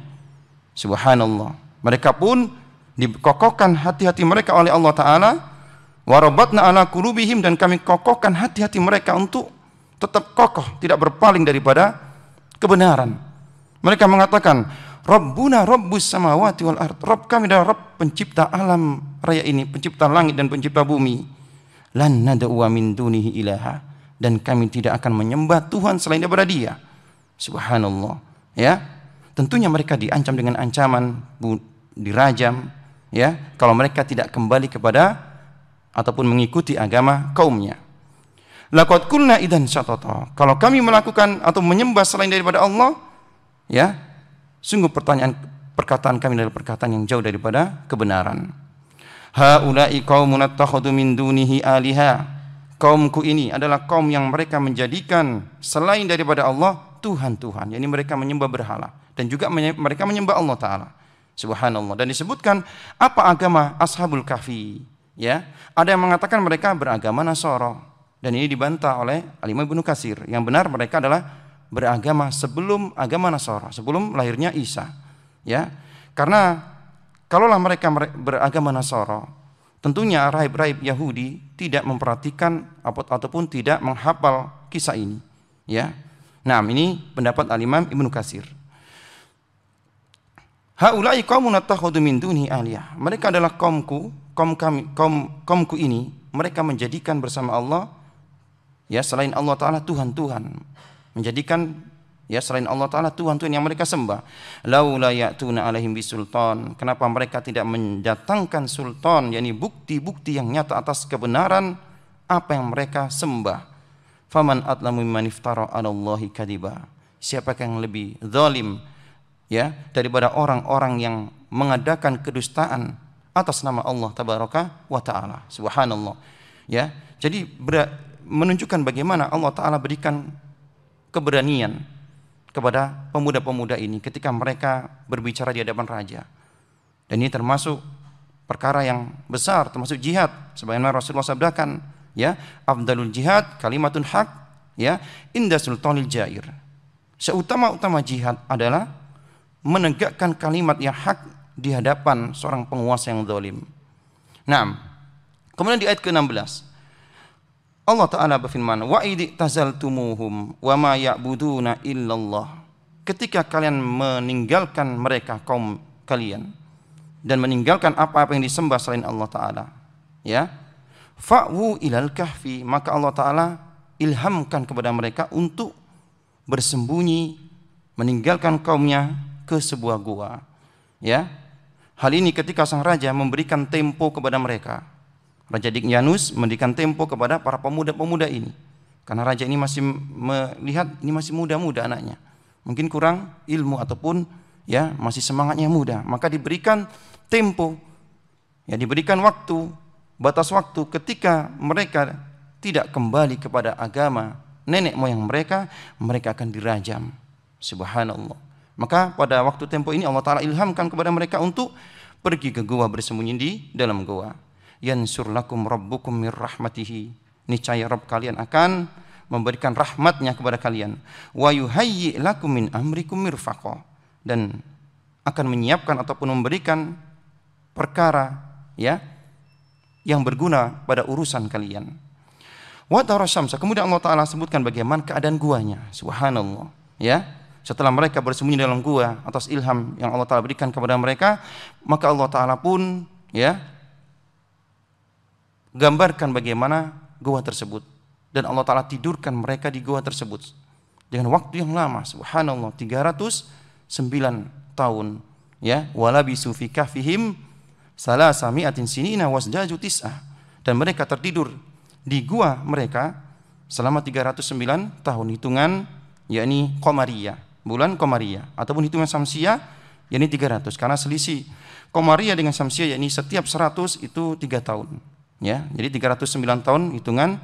Subhanallah. Mereka pun dikokokkan hati-hati mereka oleh Allah taala warabatna ala qulubihim dan kami kokokkan hati-hati mereka untuk tetap kokoh, tidak berpaling daripada kebenaran. Mereka mengatakan, Rabbuna Rabbus samawati wal ard. Rabb kami adalah Rabb pencipta alam raya ini, pencipta langit dan pencipta bumi. Lan nada'uwa min dunihi ilaha. Dan kami tidak akan menyembah Tuhan selain daripada dia. Subhanallah. Ya. Tentunya mereka diancam dengan ancaman, dirajam. Ya. Kalau mereka tidak kembali kepada ataupun mengikuti agama kaumnya. Laqad kunna idan syatata. Kalau kami melakukan atau menyembah selain daripada Allah, ya, Sungguh pertanyaan perkataan kami adalah perkataan yang jauh daripada kebenaran. Haula'i qaumun attakhadhu min dunihi aliha. Kaumku ini adalah kaum yang mereka menjadikan selain daripada Allah tuhan-tuhan, yakni mereka menyembah berhala dan juga mereka menyembah Allah taala. Subhanallah. Dan disebutkan apa agama Ashabul Kahfi, ya. Ada yang mengatakan mereka beragama Nasoro dan ini dibantah oleh Alimah Ibnu Kasir. Yang benar mereka adalah beragama sebelum agama Nasara, sebelum lahirnya Isa. Ya. Karena kalaulah mereka beragama Nasara, tentunya rahib-rahib Yahudi tidak memperhatikan ataupun tidak menghafal kisah ini. Ya. Nah, ini pendapat Al-Imam Ibnu Katsir. Haulai qaumun attakhadhu min duni aliyah. Mereka adalah kaumku, kaum kami, kaum kaumku ini mereka menjadikan bersama Allah ya selain Allah taala tuhan-tuhan menjadikan ya selain Allah taala tuhan-tuhan yang mereka sembah laula ya'tuna alaihim bisultan kenapa mereka tidak mendatangkan sultan yakni bukti-bukti yang nyata atas kebenaran apa yang mereka sembah faman atlamu mimman iftara Allahi kadiba siapa yang lebih zalim ya daripada orang-orang yang mengadakan kedustaan atas nama Allah tabaraka wa taala subhanallah ya jadi menunjukkan bagaimana Allah taala berikan keberanian kepada pemuda-pemuda ini ketika mereka berbicara di hadapan raja. Dan ini termasuk perkara yang besar, termasuk jihad. Sebagaimana Rasulullah sabdakan, ya, Abdalul jihad kalimatun hak, ya, inda sultanil jair. Seutama-utama jihad adalah menegakkan kalimat yang hak di hadapan seorang penguasa yang zalim. Nah, kemudian di ayat ke-16, Allah Ta'ala berfirman, Wa idik tazaltumuhum wa ma ya'buduna illallah. Ketika kalian meninggalkan mereka kaum kalian dan meninggalkan apa-apa yang disembah selain Allah Ta'ala. Ya, Fa'wu ilal kahfi. Maka Allah Ta'ala ilhamkan kepada mereka untuk bersembunyi, meninggalkan kaumnya ke sebuah gua. Ya, Hal ini ketika sang raja memberikan tempo kepada mereka Raja Dignyanus memberikan tempo kepada para pemuda-pemuda ini. Karena raja ini masih melihat ini masih muda-muda anaknya. Mungkin kurang ilmu ataupun ya masih semangatnya muda, maka diberikan tempo. Ya diberikan waktu, batas waktu ketika mereka tidak kembali kepada agama nenek moyang mereka, mereka akan dirajam. Subhanallah. Maka pada waktu tempo ini Allah taala ilhamkan kepada mereka untuk pergi ke gua bersembunyi di dalam gua yansur lakum rabbukum mir rahmatihi. Niscaya Rabb kalian akan memberikan rahmatnya kepada kalian. Wa yuhayyi lakum min amrikum mirfaqa. Dan akan menyiapkan ataupun memberikan perkara ya yang berguna pada urusan kalian. Wa tarasyamsa. Kemudian Allah Taala sebutkan bagaimana keadaan guanya. Subhanallah, ya. Setelah mereka bersembunyi dalam gua atas ilham yang Allah Taala berikan kepada mereka, maka Allah Taala pun ya gambarkan bagaimana gua tersebut dan Allah taala tidurkan mereka di gua tersebut dengan waktu yang lama subhanallah 309 tahun ya walabisu fi kafihim sami sinina wasjaju tis'ah dan mereka tertidur di gua mereka selama 309 tahun hitungan yakni komaria bulan komaria ataupun hitungan samsia yakni 300 karena selisih komaria dengan samsia yakni setiap 100 itu tiga tahun ya. Jadi 309 tahun hitungan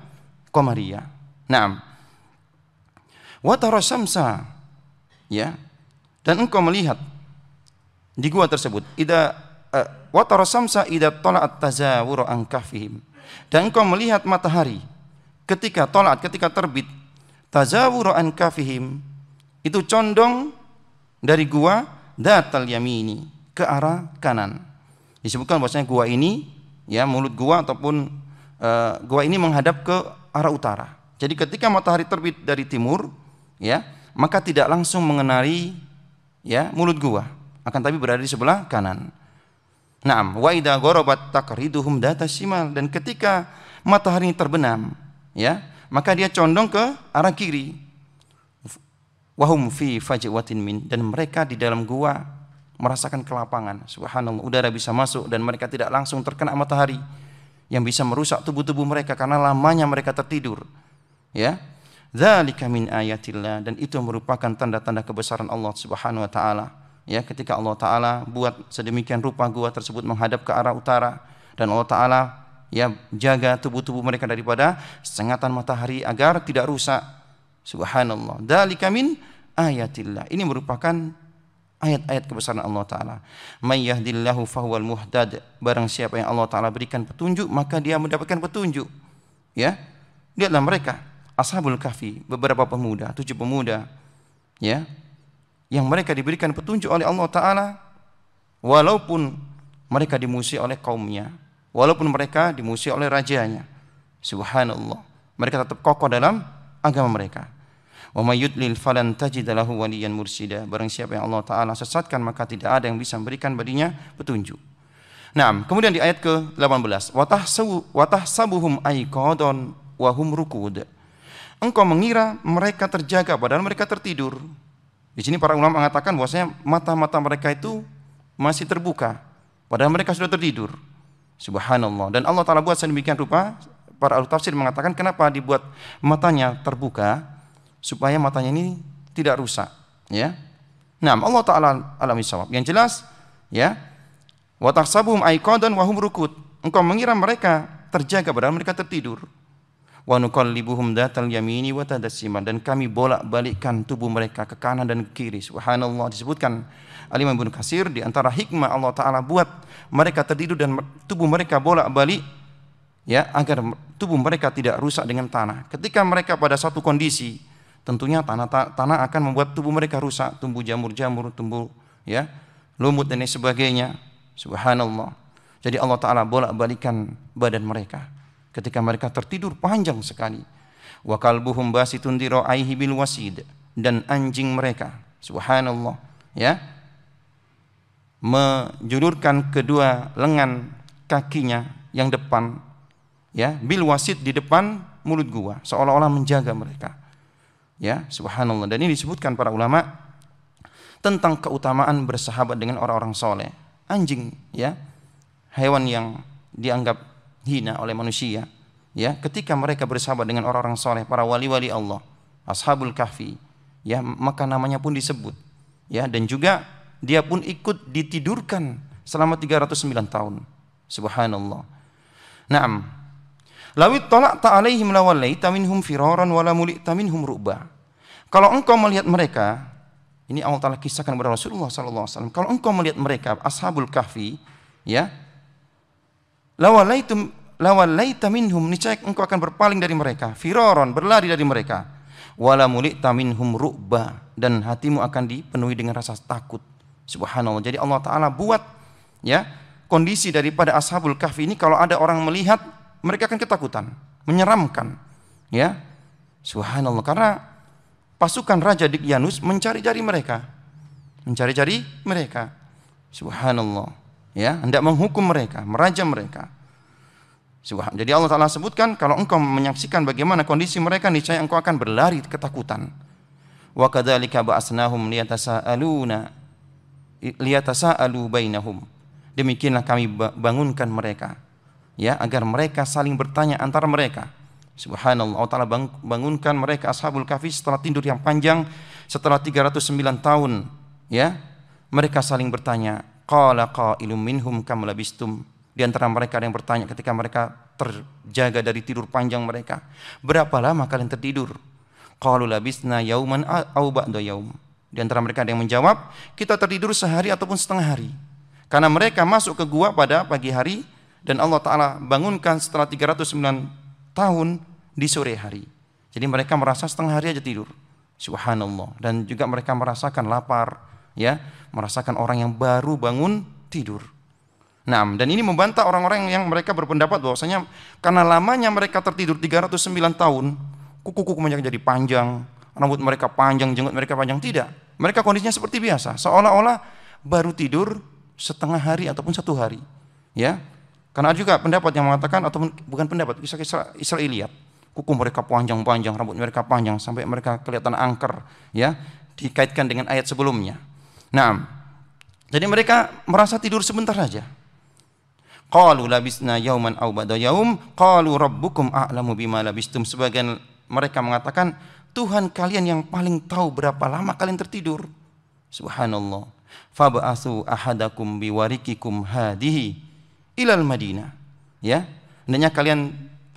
Komaria. Naam. Wa samsa ya. Dan engkau melihat di gua tersebut ida uh, samsa ida tolaat tazawuru angkafihim, Dan engkau melihat matahari ketika tolak ketika terbit tazawuru angkafihim itu condong dari gua datal ini ke arah kanan disebutkan bahwasanya gua ini ya mulut gua ataupun e, gua ini menghadap ke arah utara. Jadi ketika matahari terbit dari timur, ya, maka tidak langsung mengenari ya mulut gua, akan tapi berada di sebelah kanan. Naam, wa idza gharabat taqriduhum data dan ketika matahari terbenam, ya, maka dia condong ke arah kiri. Wahum fi fajwatin min dan mereka di dalam gua merasakan kelapangan. Subhanallah, udara bisa masuk dan mereka tidak langsung terkena matahari yang bisa merusak tubuh-tubuh mereka karena lamanya mereka tertidur. Ya. Dzalika min ayatillah dan itu merupakan tanda-tanda kebesaran Allah Subhanahu wa taala. Ya, ketika Allah taala buat sedemikian rupa gua tersebut menghadap ke arah utara dan Allah taala ya jaga tubuh-tubuh mereka daripada sengatan matahari agar tidak rusak. Subhanallah. Dzalika min ayatillah. Ini merupakan ayat-ayat kebesaran Allah Ta'ala. May yahdillahu fahuwal muhtad. Barang siapa yang Allah Ta'ala berikan petunjuk, maka dia mendapatkan petunjuk. Ya, Lihatlah mereka. Ashabul Kahfi, beberapa pemuda, tujuh pemuda. Ya, yang mereka diberikan petunjuk oleh Allah Ta'ala. Walaupun mereka dimusi oleh kaumnya. Walaupun mereka dimusi oleh rajanya. Subhanallah. Mereka tetap kokoh dalam agama mereka. Wa may yudlil falan tajid lahu waliyan mursida. Barang siapa yang Allah taala sesatkan maka tidak ada yang bisa memberikan badinya petunjuk. Nah, kemudian di ayat ke-18, wa tahsabuhum aiqadon wa hum rukud. Engkau mengira mereka terjaga padahal mereka tertidur. Di sini para ulama mengatakan bahwasanya mata-mata mereka itu masih terbuka padahal mereka sudah tertidur. Subhanallah. Dan Allah taala buat sedemikian rupa para ahli tafsir mengatakan kenapa dibuat matanya terbuka supaya matanya ini tidak rusak, ya. Nah, Allah taala alami sawab. Yang jelas, ya. Wa tahsabuhum aiqadan wa hum rukud. Engkau mengira mereka terjaga padahal mereka tertidur. Wa nuqallibuhum datal yamini wa tadassiman dan kami bolak-balikkan tubuh mereka ke kanan dan ke kiri. Subhanallah disebutkan Ali bin Ibnu Katsir di antara hikmah Allah taala buat mereka tertidur dan tubuh mereka bolak-balik ya agar tubuh mereka tidak rusak dengan tanah. Ketika mereka pada satu kondisi tentunya tanah tanah akan membuat tubuh mereka rusak, tumbuh jamur-jamur, tumbuh ya, lumut dan lain sebagainya. Subhanallah. Jadi Allah taala bolak-balikan badan mereka ketika mereka tertidur panjang sekali. Wa kalbuhum basitun diraihi bil wasid dan anjing mereka. Subhanallah, ya. Menjulurkan kedua lengan kakinya yang depan ya, bil wasid di depan mulut gua seolah-olah menjaga mereka. Ya, subhanallah. Dan ini disebutkan para ulama tentang keutamaan bersahabat dengan orang-orang soleh. Anjing, ya, hewan yang dianggap hina oleh manusia. Ya, ketika mereka bersahabat dengan orang-orang soleh, para wali-wali Allah, ashabul kahfi, ya, maka namanya pun disebut. Ya, dan juga dia pun ikut ditidurkan selama 309 tahun. Subhanallah. Naam, Lawit tolak taalaihi melawalai taminhum firoron wala mulik taminhum ru'ba. Kalau engkau melihat mereka, ini Allah Ta'ala kisahkan kepada Rasulullah SAW. Kalau engkau melihat mereka, ashabul kahfi, ya, lawalaitum taminhum minhum niscaya engkau akan berpaling dari mereka firoron berlari dari mereka wala mulik taminhum ru'ba dan hatimu akan dipenuhi dengan rasa takut subhanallah jadi Allah taala buat ya kondisi daripada ashabul kahfi ini kalau ada orang melihat mereka akan ketakutan, menyeramkan. Ya, subhanallah karena pasukan Raja Dikyanus mencari-cari mereka, mencari-cari mereka. Subhanallah, ya, hendak menghukum mereka, merajam mereka. Subhan. Jadi Allah Taala sebutkan kalau engkau menyaksikan bagaimana kondisi mereka niscaya engkau akan berlari ketakutan. Wa kadzalika ba'asnahum liyatasaaluna liyatasaalu bainahum. Demikianlah kami bangunkan mereka ya agar mereka saling bertanya antara mereka. Subhanallah taala bangunkan mereka ashabul kafir setelah tidur yang panjang setelah 309 tahun ya. Mereka saling bertanya, qala qailum minhum kam labistum? Di antara mereka ada yang bertanya ketika mereka terjaga dari tidur panjang mereka, berapa lama kalian tertidur? Qalu labisna yauman aw ba'da yaum. Di antara mereka ada yang menjawab, kita tertidur sehari ataupun setengah hari. Karena mereka masuk ke gua pada pagi hari dan Allah Ta'ala bangunkan setelah 309 tahun di sore hari. Jadi mereka merasa setengah hari aja tidur. Subhanallah. Dan juga mereka merasakan lapar, ya, merasakan orang yang baru bangun tidur. Nah, dan ini membantah orang-orang yang mereka berpendapat bahwasanya karena lamanya mereka tertidur 309 tahun, kuku-kuku mereka jadi panjang, rambut mereka panjang, jenggot mereka panjang. Tidak. Mereka kondisinya seperti biasa, seolah-olah baru tidur setengah hari ataupun satu hari. Ya, karena ada juga pendapat yang mengatakan atau bukan pendapat, bisa kisah-kisah lihat Kuku mereka panjang-panjang, rambut mereka panjang sampai mereka kelihatan angker, ya, dikaitkan dengan ayat sebelumnya. Nah, jadi mereka merasa tidur sebentar saja. Qalu labisna yauman aw ba'da yaum, qalu rabbukum a'lamu bima labistum. Sebagian mereka mengatakan, Tuhan kalian yang paling tahu berapa lama kalian tertidur. Subhanallah. asu ahadakum biwarikikum hadihi ilal Madinah. Ya. Hendaknya kalian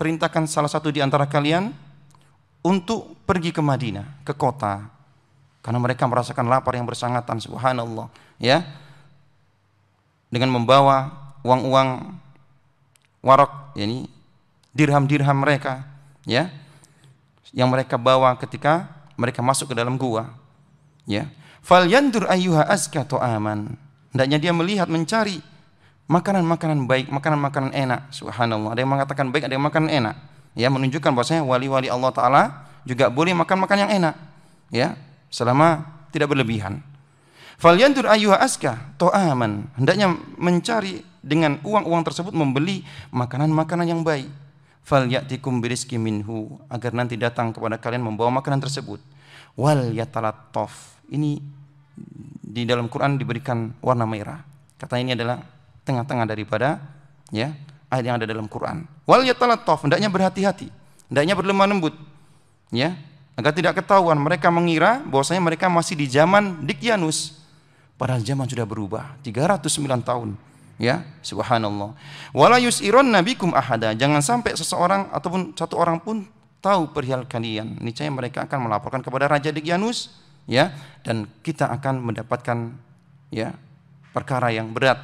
perintahkan salah satu di antara kalian untuk pergi ke Madinah, ke kota. Karena mereka merasakan lapar yang bersangatan, subhanallah, ya. Dengan membawa uang-uang warok, ini dirham-dirham mereka, ya. Yang mereka bawa ketika mereka masuk ke dalam gua. Ya. Fal yandur ayyuha azka aman. Hendaknya dia melihat mencari makanan-makanan baik, makanan-makanan enak. Subhanallah. Ada yang mengatakan baik, ada yang makan enak. Ya, menunjukkan bahwasanya wali-wali Allah taala juga boleh makan makan yang enak. Ya, selama tidak berlebihan. Falyantur ayyuha aska to'aman. Hendaknya mencari dengan uang-uang tersebut membeli makanan-makanan yang baik. Falyatikum birizqi minhu agar nanti datang kepada kalian membawa makanan tersebut. Wal tof. Ini di dalam Quran diberikan warna merah. Kata ini adalah tengah-tengah daripada ya ayat yang ada dalam Quran. Wal yatalattaf, hendaknya berhati-hati, hendaknya berlemah lembut. Ya, agar tidak ketahuan mereka mengira bahwasanya mereka masih di zaman Dikianus. Padahal zaman sudah berubah 309 tahun. Ya, subhanallah. Wala yus'iron nabikum ahada. Jangan sampai seseorang ataupun satu orang pun tahu perihal kalian. Niscaya mereka akan melaporkan kepada Raja Dikianus, ya, dan kita akan mendapatkan ya perkara yang berat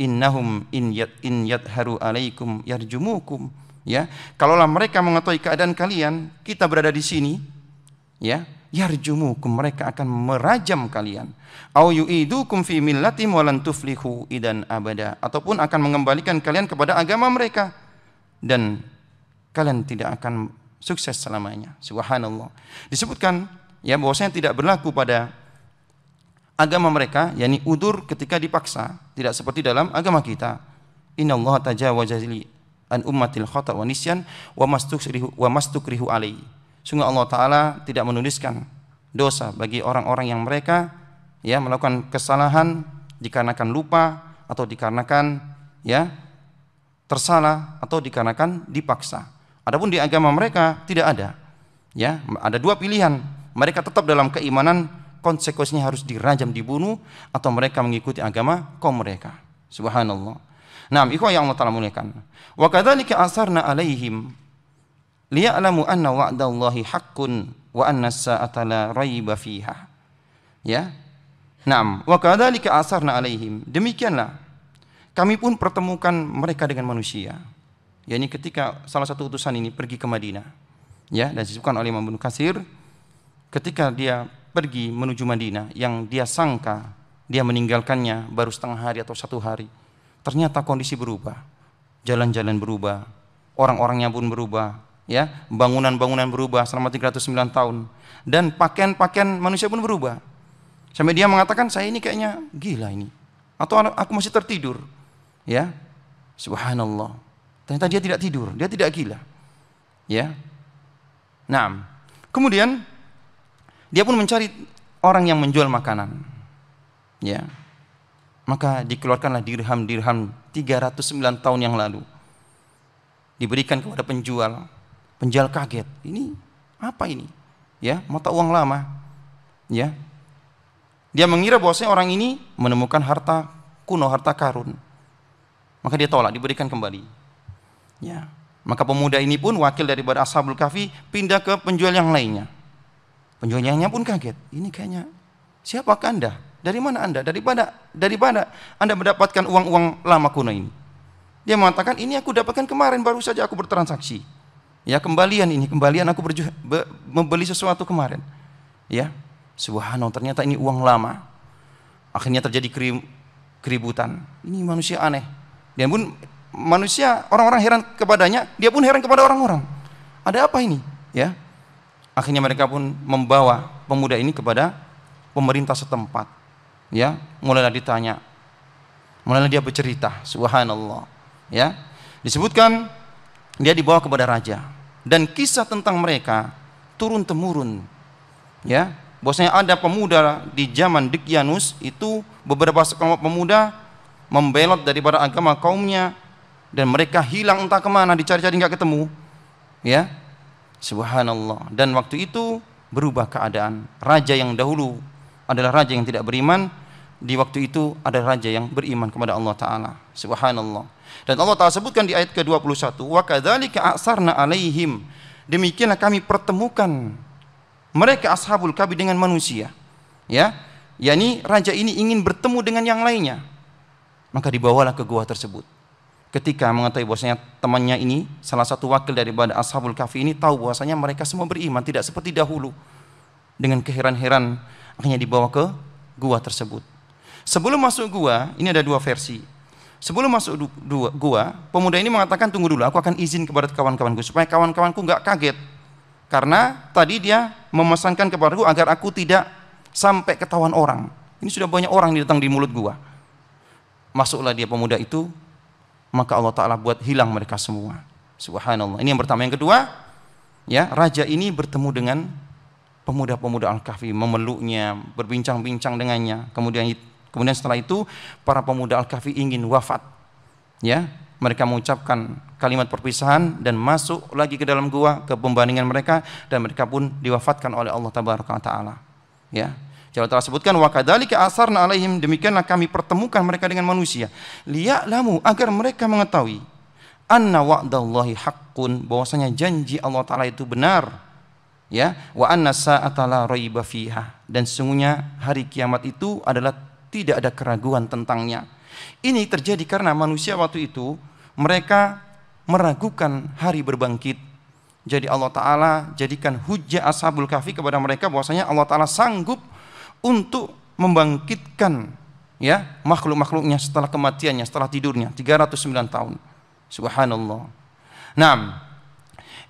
innahum in yat in yatharu alaikum yarjumukum ya kalaulah mereka mengetahui keadaan kalian kita berada di sini ya yarjumukum mereka akan merajam kalian au yu'idukum fi millatim walan tuflihu idan abada ataupun akan mengembalikan kalian kepada agama mereka dan kalian tidak akan sukses selamanya subhanallah disebutkan ya bahwasanya tidak berlaku pada agama mereka yakni udur ketika dipaksa tidak seperti dalam agama kita inna Allah tajawaza an ummatil khata wa nisyan wa mastukrihu wa mastukrihu alai sungguh Allah taala tidak menuliskan dosa bagi orang-orang yang mereka ya melakukan kesalahan dikarenakan lupa atau dikarenakan ya tersalah atau dikarenakan dipaksa adapun di agama mereka tidak ada ya ada dua pilihan mereka tetap dalam keimanan konsekuensinya harus dirajam, dibunuh atau mereka mengikuti agama kaum mereka. Subhanallah. Nah, ikhwah yang Allah Ta'ala muliakan. ke asar asarna alaihim liya'lamu anna wa'dallahi hakun wa anna as-sa'ata la raiba fiha. Ya. Naam, wa kadzalika asarna alaihim. Demikianlah kami pun pertemukan mereka dengan manusia. Ya, ini ketika salah satu utusan ini pergi ke Madinah. Ya, dan disebutkan oleh Imam Ibnu ketika dia pergi menuju Madinah yang dia sangka dia meninggalkannya baru setengah hari atau satu hari. Ternyata kondisi berubah, jalan-jalan berubah, orang-orangnya pun berubah, ya bangunan-bangunan berubah selama 309 tahun dan pakaian-pakaian manusia pun berubah. Sampai dia mengatakan saya ini kayaknya gila ini atau aku masih tertidur, ya Subhanallah. Ternyata dia tidak tidur, dia tidak gila, ya. Nah, kemudian dia pun mencari orang yang menjual makanan. Ya. Maka dikeluarkanlah dirham-dirham 309 tahun yang lalu. Diberikan kepada penjual. Penjual kaget. Ini apa ini? Ya, mata uang lama. Ya. Dia mengira bahwasanya orang ini menemukan harta kuno, harta karun. Maka dia tolak, diberikan kembali. Ya. Maka pemuda ini pun wakil daripada Ashabul Kahfi pindah ke penjual yang lainnya Penjualnya pun kaget. Ini kayaknya siapakah Anda? Dari mana Anda? Daripada daripada Anda mendapatkan uang-uang lama kuno ini. Dia mengatakan ini aku dapatkan kemarin baru saja aku bertransaksi. Ya kembalian ini, kembalian aku berju- be, membeli sesuatu kemarin. Ya. Subhanallah ternyata ini uang lama. Akhirnya terjadi krim, keributan. Ini manusia aneh. Dia pun manusia orang-orang heran kepadanya, dia pun heran kepada orang-orang. Ada apa ini? Ya. Akhirnya mereka pun membawa pemuda ini kepada pemerintah setempat. Ya, mulailah ditanya. Mulailah dia bercerita, subhanallah. Ya. Disebutkan dia dibawa kepada raja dan kisah tentang mereka turun temurun. Ya, bahwasanya ada pemuda di zaman Dikianus itu beberapa sekelompok pemuda membelot daripada agama kaumnya dan mereka hilang entah kemana dicari-cari nggak ketemu. Ya, Subhanallah. Dan waktu itu berubah keadaan. Raja yang dahulu adalah raja yang tidak beriman, di waktu itu ada raja yang beriman kepada Allah taala. Subhanallah. Dan Allah taala sebutkan di ayat ke-21, "Wa kadhalika asarna alaihim." Demikianlah kami pertemukan mereka ashabul kabi dengan manusia. Ya. Yani raja ini ingin bertemu dengan yang lainnya. Maka dibawalah ke gua tersebut ketika mengetahui bahwasanya temannya ini salah satu wakil dari daripada ashabul Kafi ini tahu bahwasanya mereka semua beriman tidak seperti dahulu dengan keheran-heran akhirnya dibawa ke gua tersebut sebelum masuk gua ini ada dua versi sebelum masuk dua gua pemuda ini mengatakan tunggu dulu aku akan izin kepada kawan-kawanku supaya kawan-kawanku nggak kaget karena tadi dia memesankan kepadaku agar aku tidak sampai ketahuan orang ini sudah banyak orang yang datang di mulut gua masuklah dia pemuda itu maka Allah Ta'ala buat hilang mereka semua. Subhanallah. Ini yang pertama. Yang kedua, ya raja ini bertemu dengan pemuda-pemuda Al-Kahfi, memeluknya, berbincang-bincang dengannya. Kemudian kemudian setelah itu para pemuda Al-Kahfi ingin wafat. Ya, mereka mengucapkan kalimat perpisahan dan masuk lagi ke dalam gua ke pembandingan mereka dan mereka pun diwafatkan oleh Allah Taala. Ya, kalau telah sebutkan wakadhalika asarna alaihim demikianlah kami pertemukan mereka dengan manusia. Liya'lamu agar mereka mengetahui anna wa'dallahi haqqun bahwasanya janji Allah taala itu benar. Ya, wa anna sa'ata la raiba fiha dan sungguhnya hari kiamat itu adalah tidak ada keraguan tentangnya. Ini terjadi karena manusia waktu itu mereka meragukan hari berbangkit. Jadi Allah Ta'ala jadikan hujah ashabul kahfi kepada mereka bahwasanya Allah Ta'ala sanggup untuk membangkitkan ya makhluk-makhluknya setelah kematiannya, setelah tidurnya 309 tahun. Subhanallah. Naam.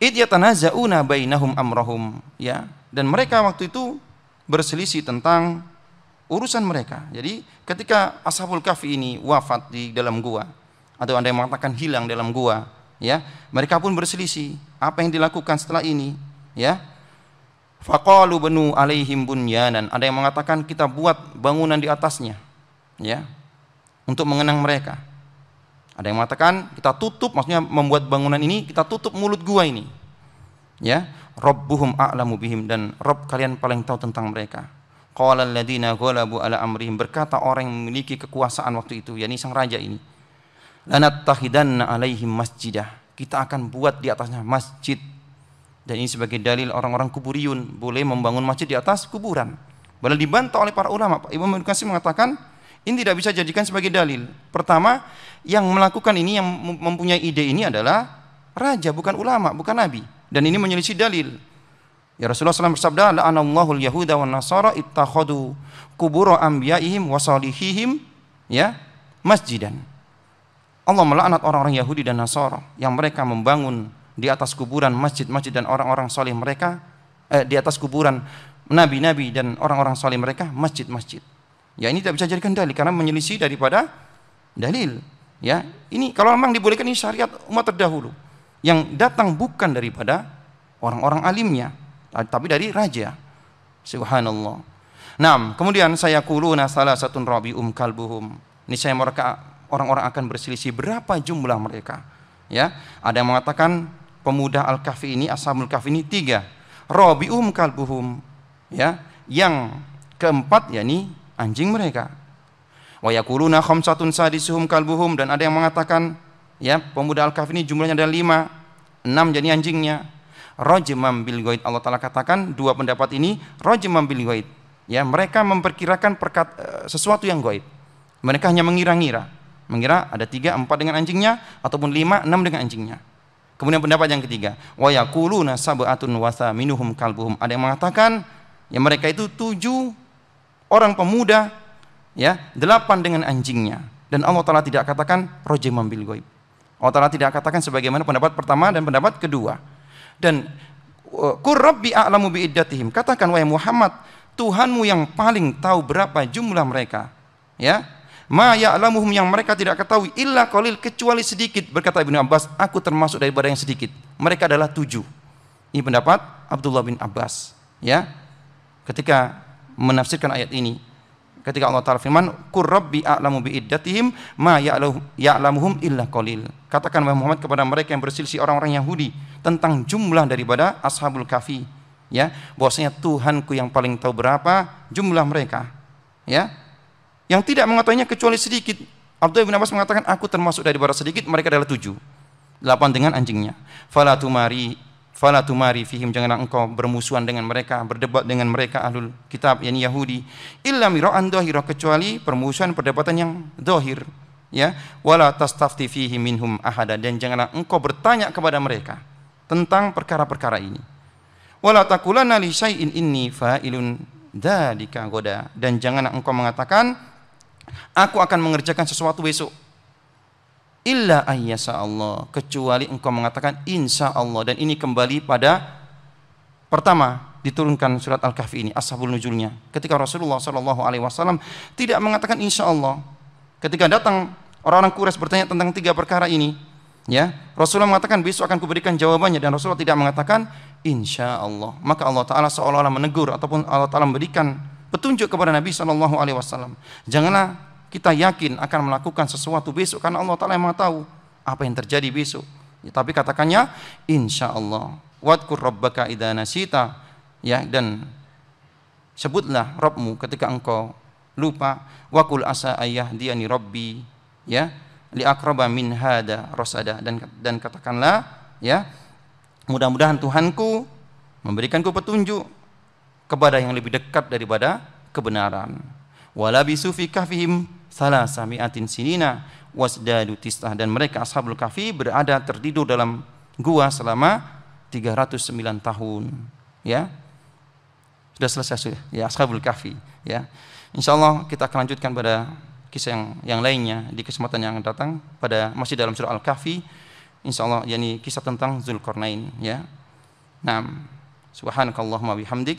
Id yatanaza'una bainahum amrahum ya. Dan mereka waktu itu berselisih tentang urusan mereka. Jadi ketika Ashabul Kahfi ini wafat di dalam gua atau ada yang mengatakan hilang dalam gua, ya, mereka pun berselisih apa yang dilakukan setelah ini, ya. Fakalu benu alaihim bunyanan. Ada yang mengatakan kita buat bangunan di atasnya. Ya. Untuk mengenang mereka. Ada yang mengatakan kita tutup maksudnya membuat bangunan ini kita tutup mulut gua ini. Ya. Robbuhum a'lamu bihim dan rob kalian paling tahu tentang mereka. Qala alladziina ghalabu ala amrihim berkata orang yang memiliki kekuasaan waktu itu yakni sang raja ini. Lanattakhidanna alaihim masjidah. Kita akan buat di atasnya masjid dan ini sebagai dalil orang-orang kuburiyun boleh membangun masjid di atas kuburan. boleh dibantah oleh para ulama. Pak Ibnu Qasim mengatakan ini tidak bisa jadikan sebagai dalil. Pertama, yang melakukan ini yang mempunyai ide ini adalah raja, bukan ulama, bukan nabi. Dan ini menyelisih dalil. Ya Rasulullah SAW bersabda, "La'anallahu al-yahuda wan nasara ittakhadu kubura anbiya'ihim wa salihihim ya masjidan." Allah melaknat orang-orang Yahudi dan Nasara yang mereka membangun di atas kuburan masjid-masjid dan orang-orang soleh mereka eh, di atas kuburan nabi-nabi dan orang-orang soleh mereka masjid-masjid ya ini tidak bisa jadikan dalil karena menyelisih daripada dalil ya ini kalau memang dibolehkan ini syariat umat terdahulu yang datang bukan daripada orang-orang alimnya tapi dari raja subhanallah Nah, kemudian saya kulu salah satu robi um kalbuhum. Ini saya mereka orang-orang akan berselisih berapa jumlah mereka. Ya, ada yang mengatakan pemuda Al-Kahfi ini, Ashabul Kahfi ini tiga. Robi'um kalbuhum. Ya, yang keempat yakni anjing mereka. Wa yakuluna khamsatun sadisuhum kalbuhum dan ada yang mengatakan ya pemuda Al-Kahfi ini jumlahnya ada lima, enam jadi anjingnya. Rajmam bil ghaid Allah Taala katakan dua pendapat ini rajmam bil ghaid. Ya, mereka memperkirakan perkat, eh, sesuatu yang goit Mereka hanya mengira-ngira mengira ada tiga empat dengan anjingnya ataupun lima enam dengan anjingnya Kemudian pendapat yang ketiga, wa yaquluna sab'atun wa minuhum kalbuhum. Ada yang mengatakan ya mereka itu tujuh orang pemuda ya, delapan dengan anjingnya. Dan Allah Taala tidak katakan rojimam bil goib. Allah Taala tidak katakan sebagaimana pendapat pertama dan pendapat kedua. Dan kurabbi a'lamu bi idatihim. Katakan wahai Muhammad, Tuhanmu yang paling tahu berapa jumlah mereka. Ya, Ma ya'lamuhum yang mereka tidak ketahui illa qalil kecuali sedikit. Berkata Ibnu Abbas, aku termasuk daripada yang sedikit. Mereka adalah tujuh. Ini pendapat Abdullah bin Abbas. Ya, ketika menafsirkan ayat ini, ketika Allah Taala firman, "Qur rabbi a'lamu bi iddatihim ma ya'lamuhum illa qalil." Katakan Muhammad kepada mereka yang bersilsi orang-orang Yahudi tentang jumlah daripada ashabul kafi, ya, bahwasanya Tuhanku yang paling tahu berapa jumlah mereka. Ya, yang tidak mengetahuinya kecuali sedikit. Abdullah bin Abbas mengatakan, aku termasuk dari barat sedikit, mereka adalah tujuh. Delapan dengan anjingnya. Falatumari, falatumari fihim, janganlah engkau bermusuhan dengan mereka, berdebat dengan mereka, ahlul kitab, yakni Yahudi. Illa mira'an dohiro, kecuali permusuhan perdebatan yang dohir. Ya, wala tastafti fihi minhum ahada dan janganlah engkau bertanya kepada mereka tentang perkara-perkara ini. Wala takulanna li syai'in inni fa'ilun dzalika goda dan janganlah engkau mengatakan Aku akan mengerjakan sesuatu besok. Illa ayyasa Allah. Kecuali engkau mengatakan insya Allah. Dan ini kembali pada pertama diturunkan surat Al-Kahfi ini, ashabul nujulnya. Ketika Rasulullah Shallallahu Alaihi Wasallam tidak mengatakan insya Allah. Ketika datang orang-orang Quraisy bertanya tentang tiga perkara ini, ya Rasulullah mengatakan besok akan kuberikan jawabannya dan Rasulullah tidak mengatakan insya Allah. Maka Allah Taala seolah-olah menegur ataupun Allah Taala memberikan petunjuk kepada Nabi Shallallahu Alaihi Wasallam. Janganlah kita yakin akan melakukan sesuatu besok karena Allah Taala yang tahu apa yang terjadi besok. Ya, tapi katakannya, insya Allah. Wadku rabbaka idha Sita, Ya, dan sebutlah Robmu ketika engkau lupa. Wakul asa ayah diani Robbi, Ya, li akraba min hada rosada. Dan, dan katakanlah, ya, mudah-mudahan Tuhanku memberikanku petunjuk kepada yang lebih dekat daripada kebenaran. Walabisu fi salah sami'atin sinina wasdadu tisah dan mereka ashabul kafi berada tertidur dalam gua selama 309 tahun ya sudah selesai sudah ya ashabul kafi ya insyaallah kita akan lanjutkan pada kisah yang yang lainnya di kesempatan yang datang pada masih dalam surah al-kahfi insyaallah yakni kisah tentang zulkarnain ya nah subhanakallahumma bihamdik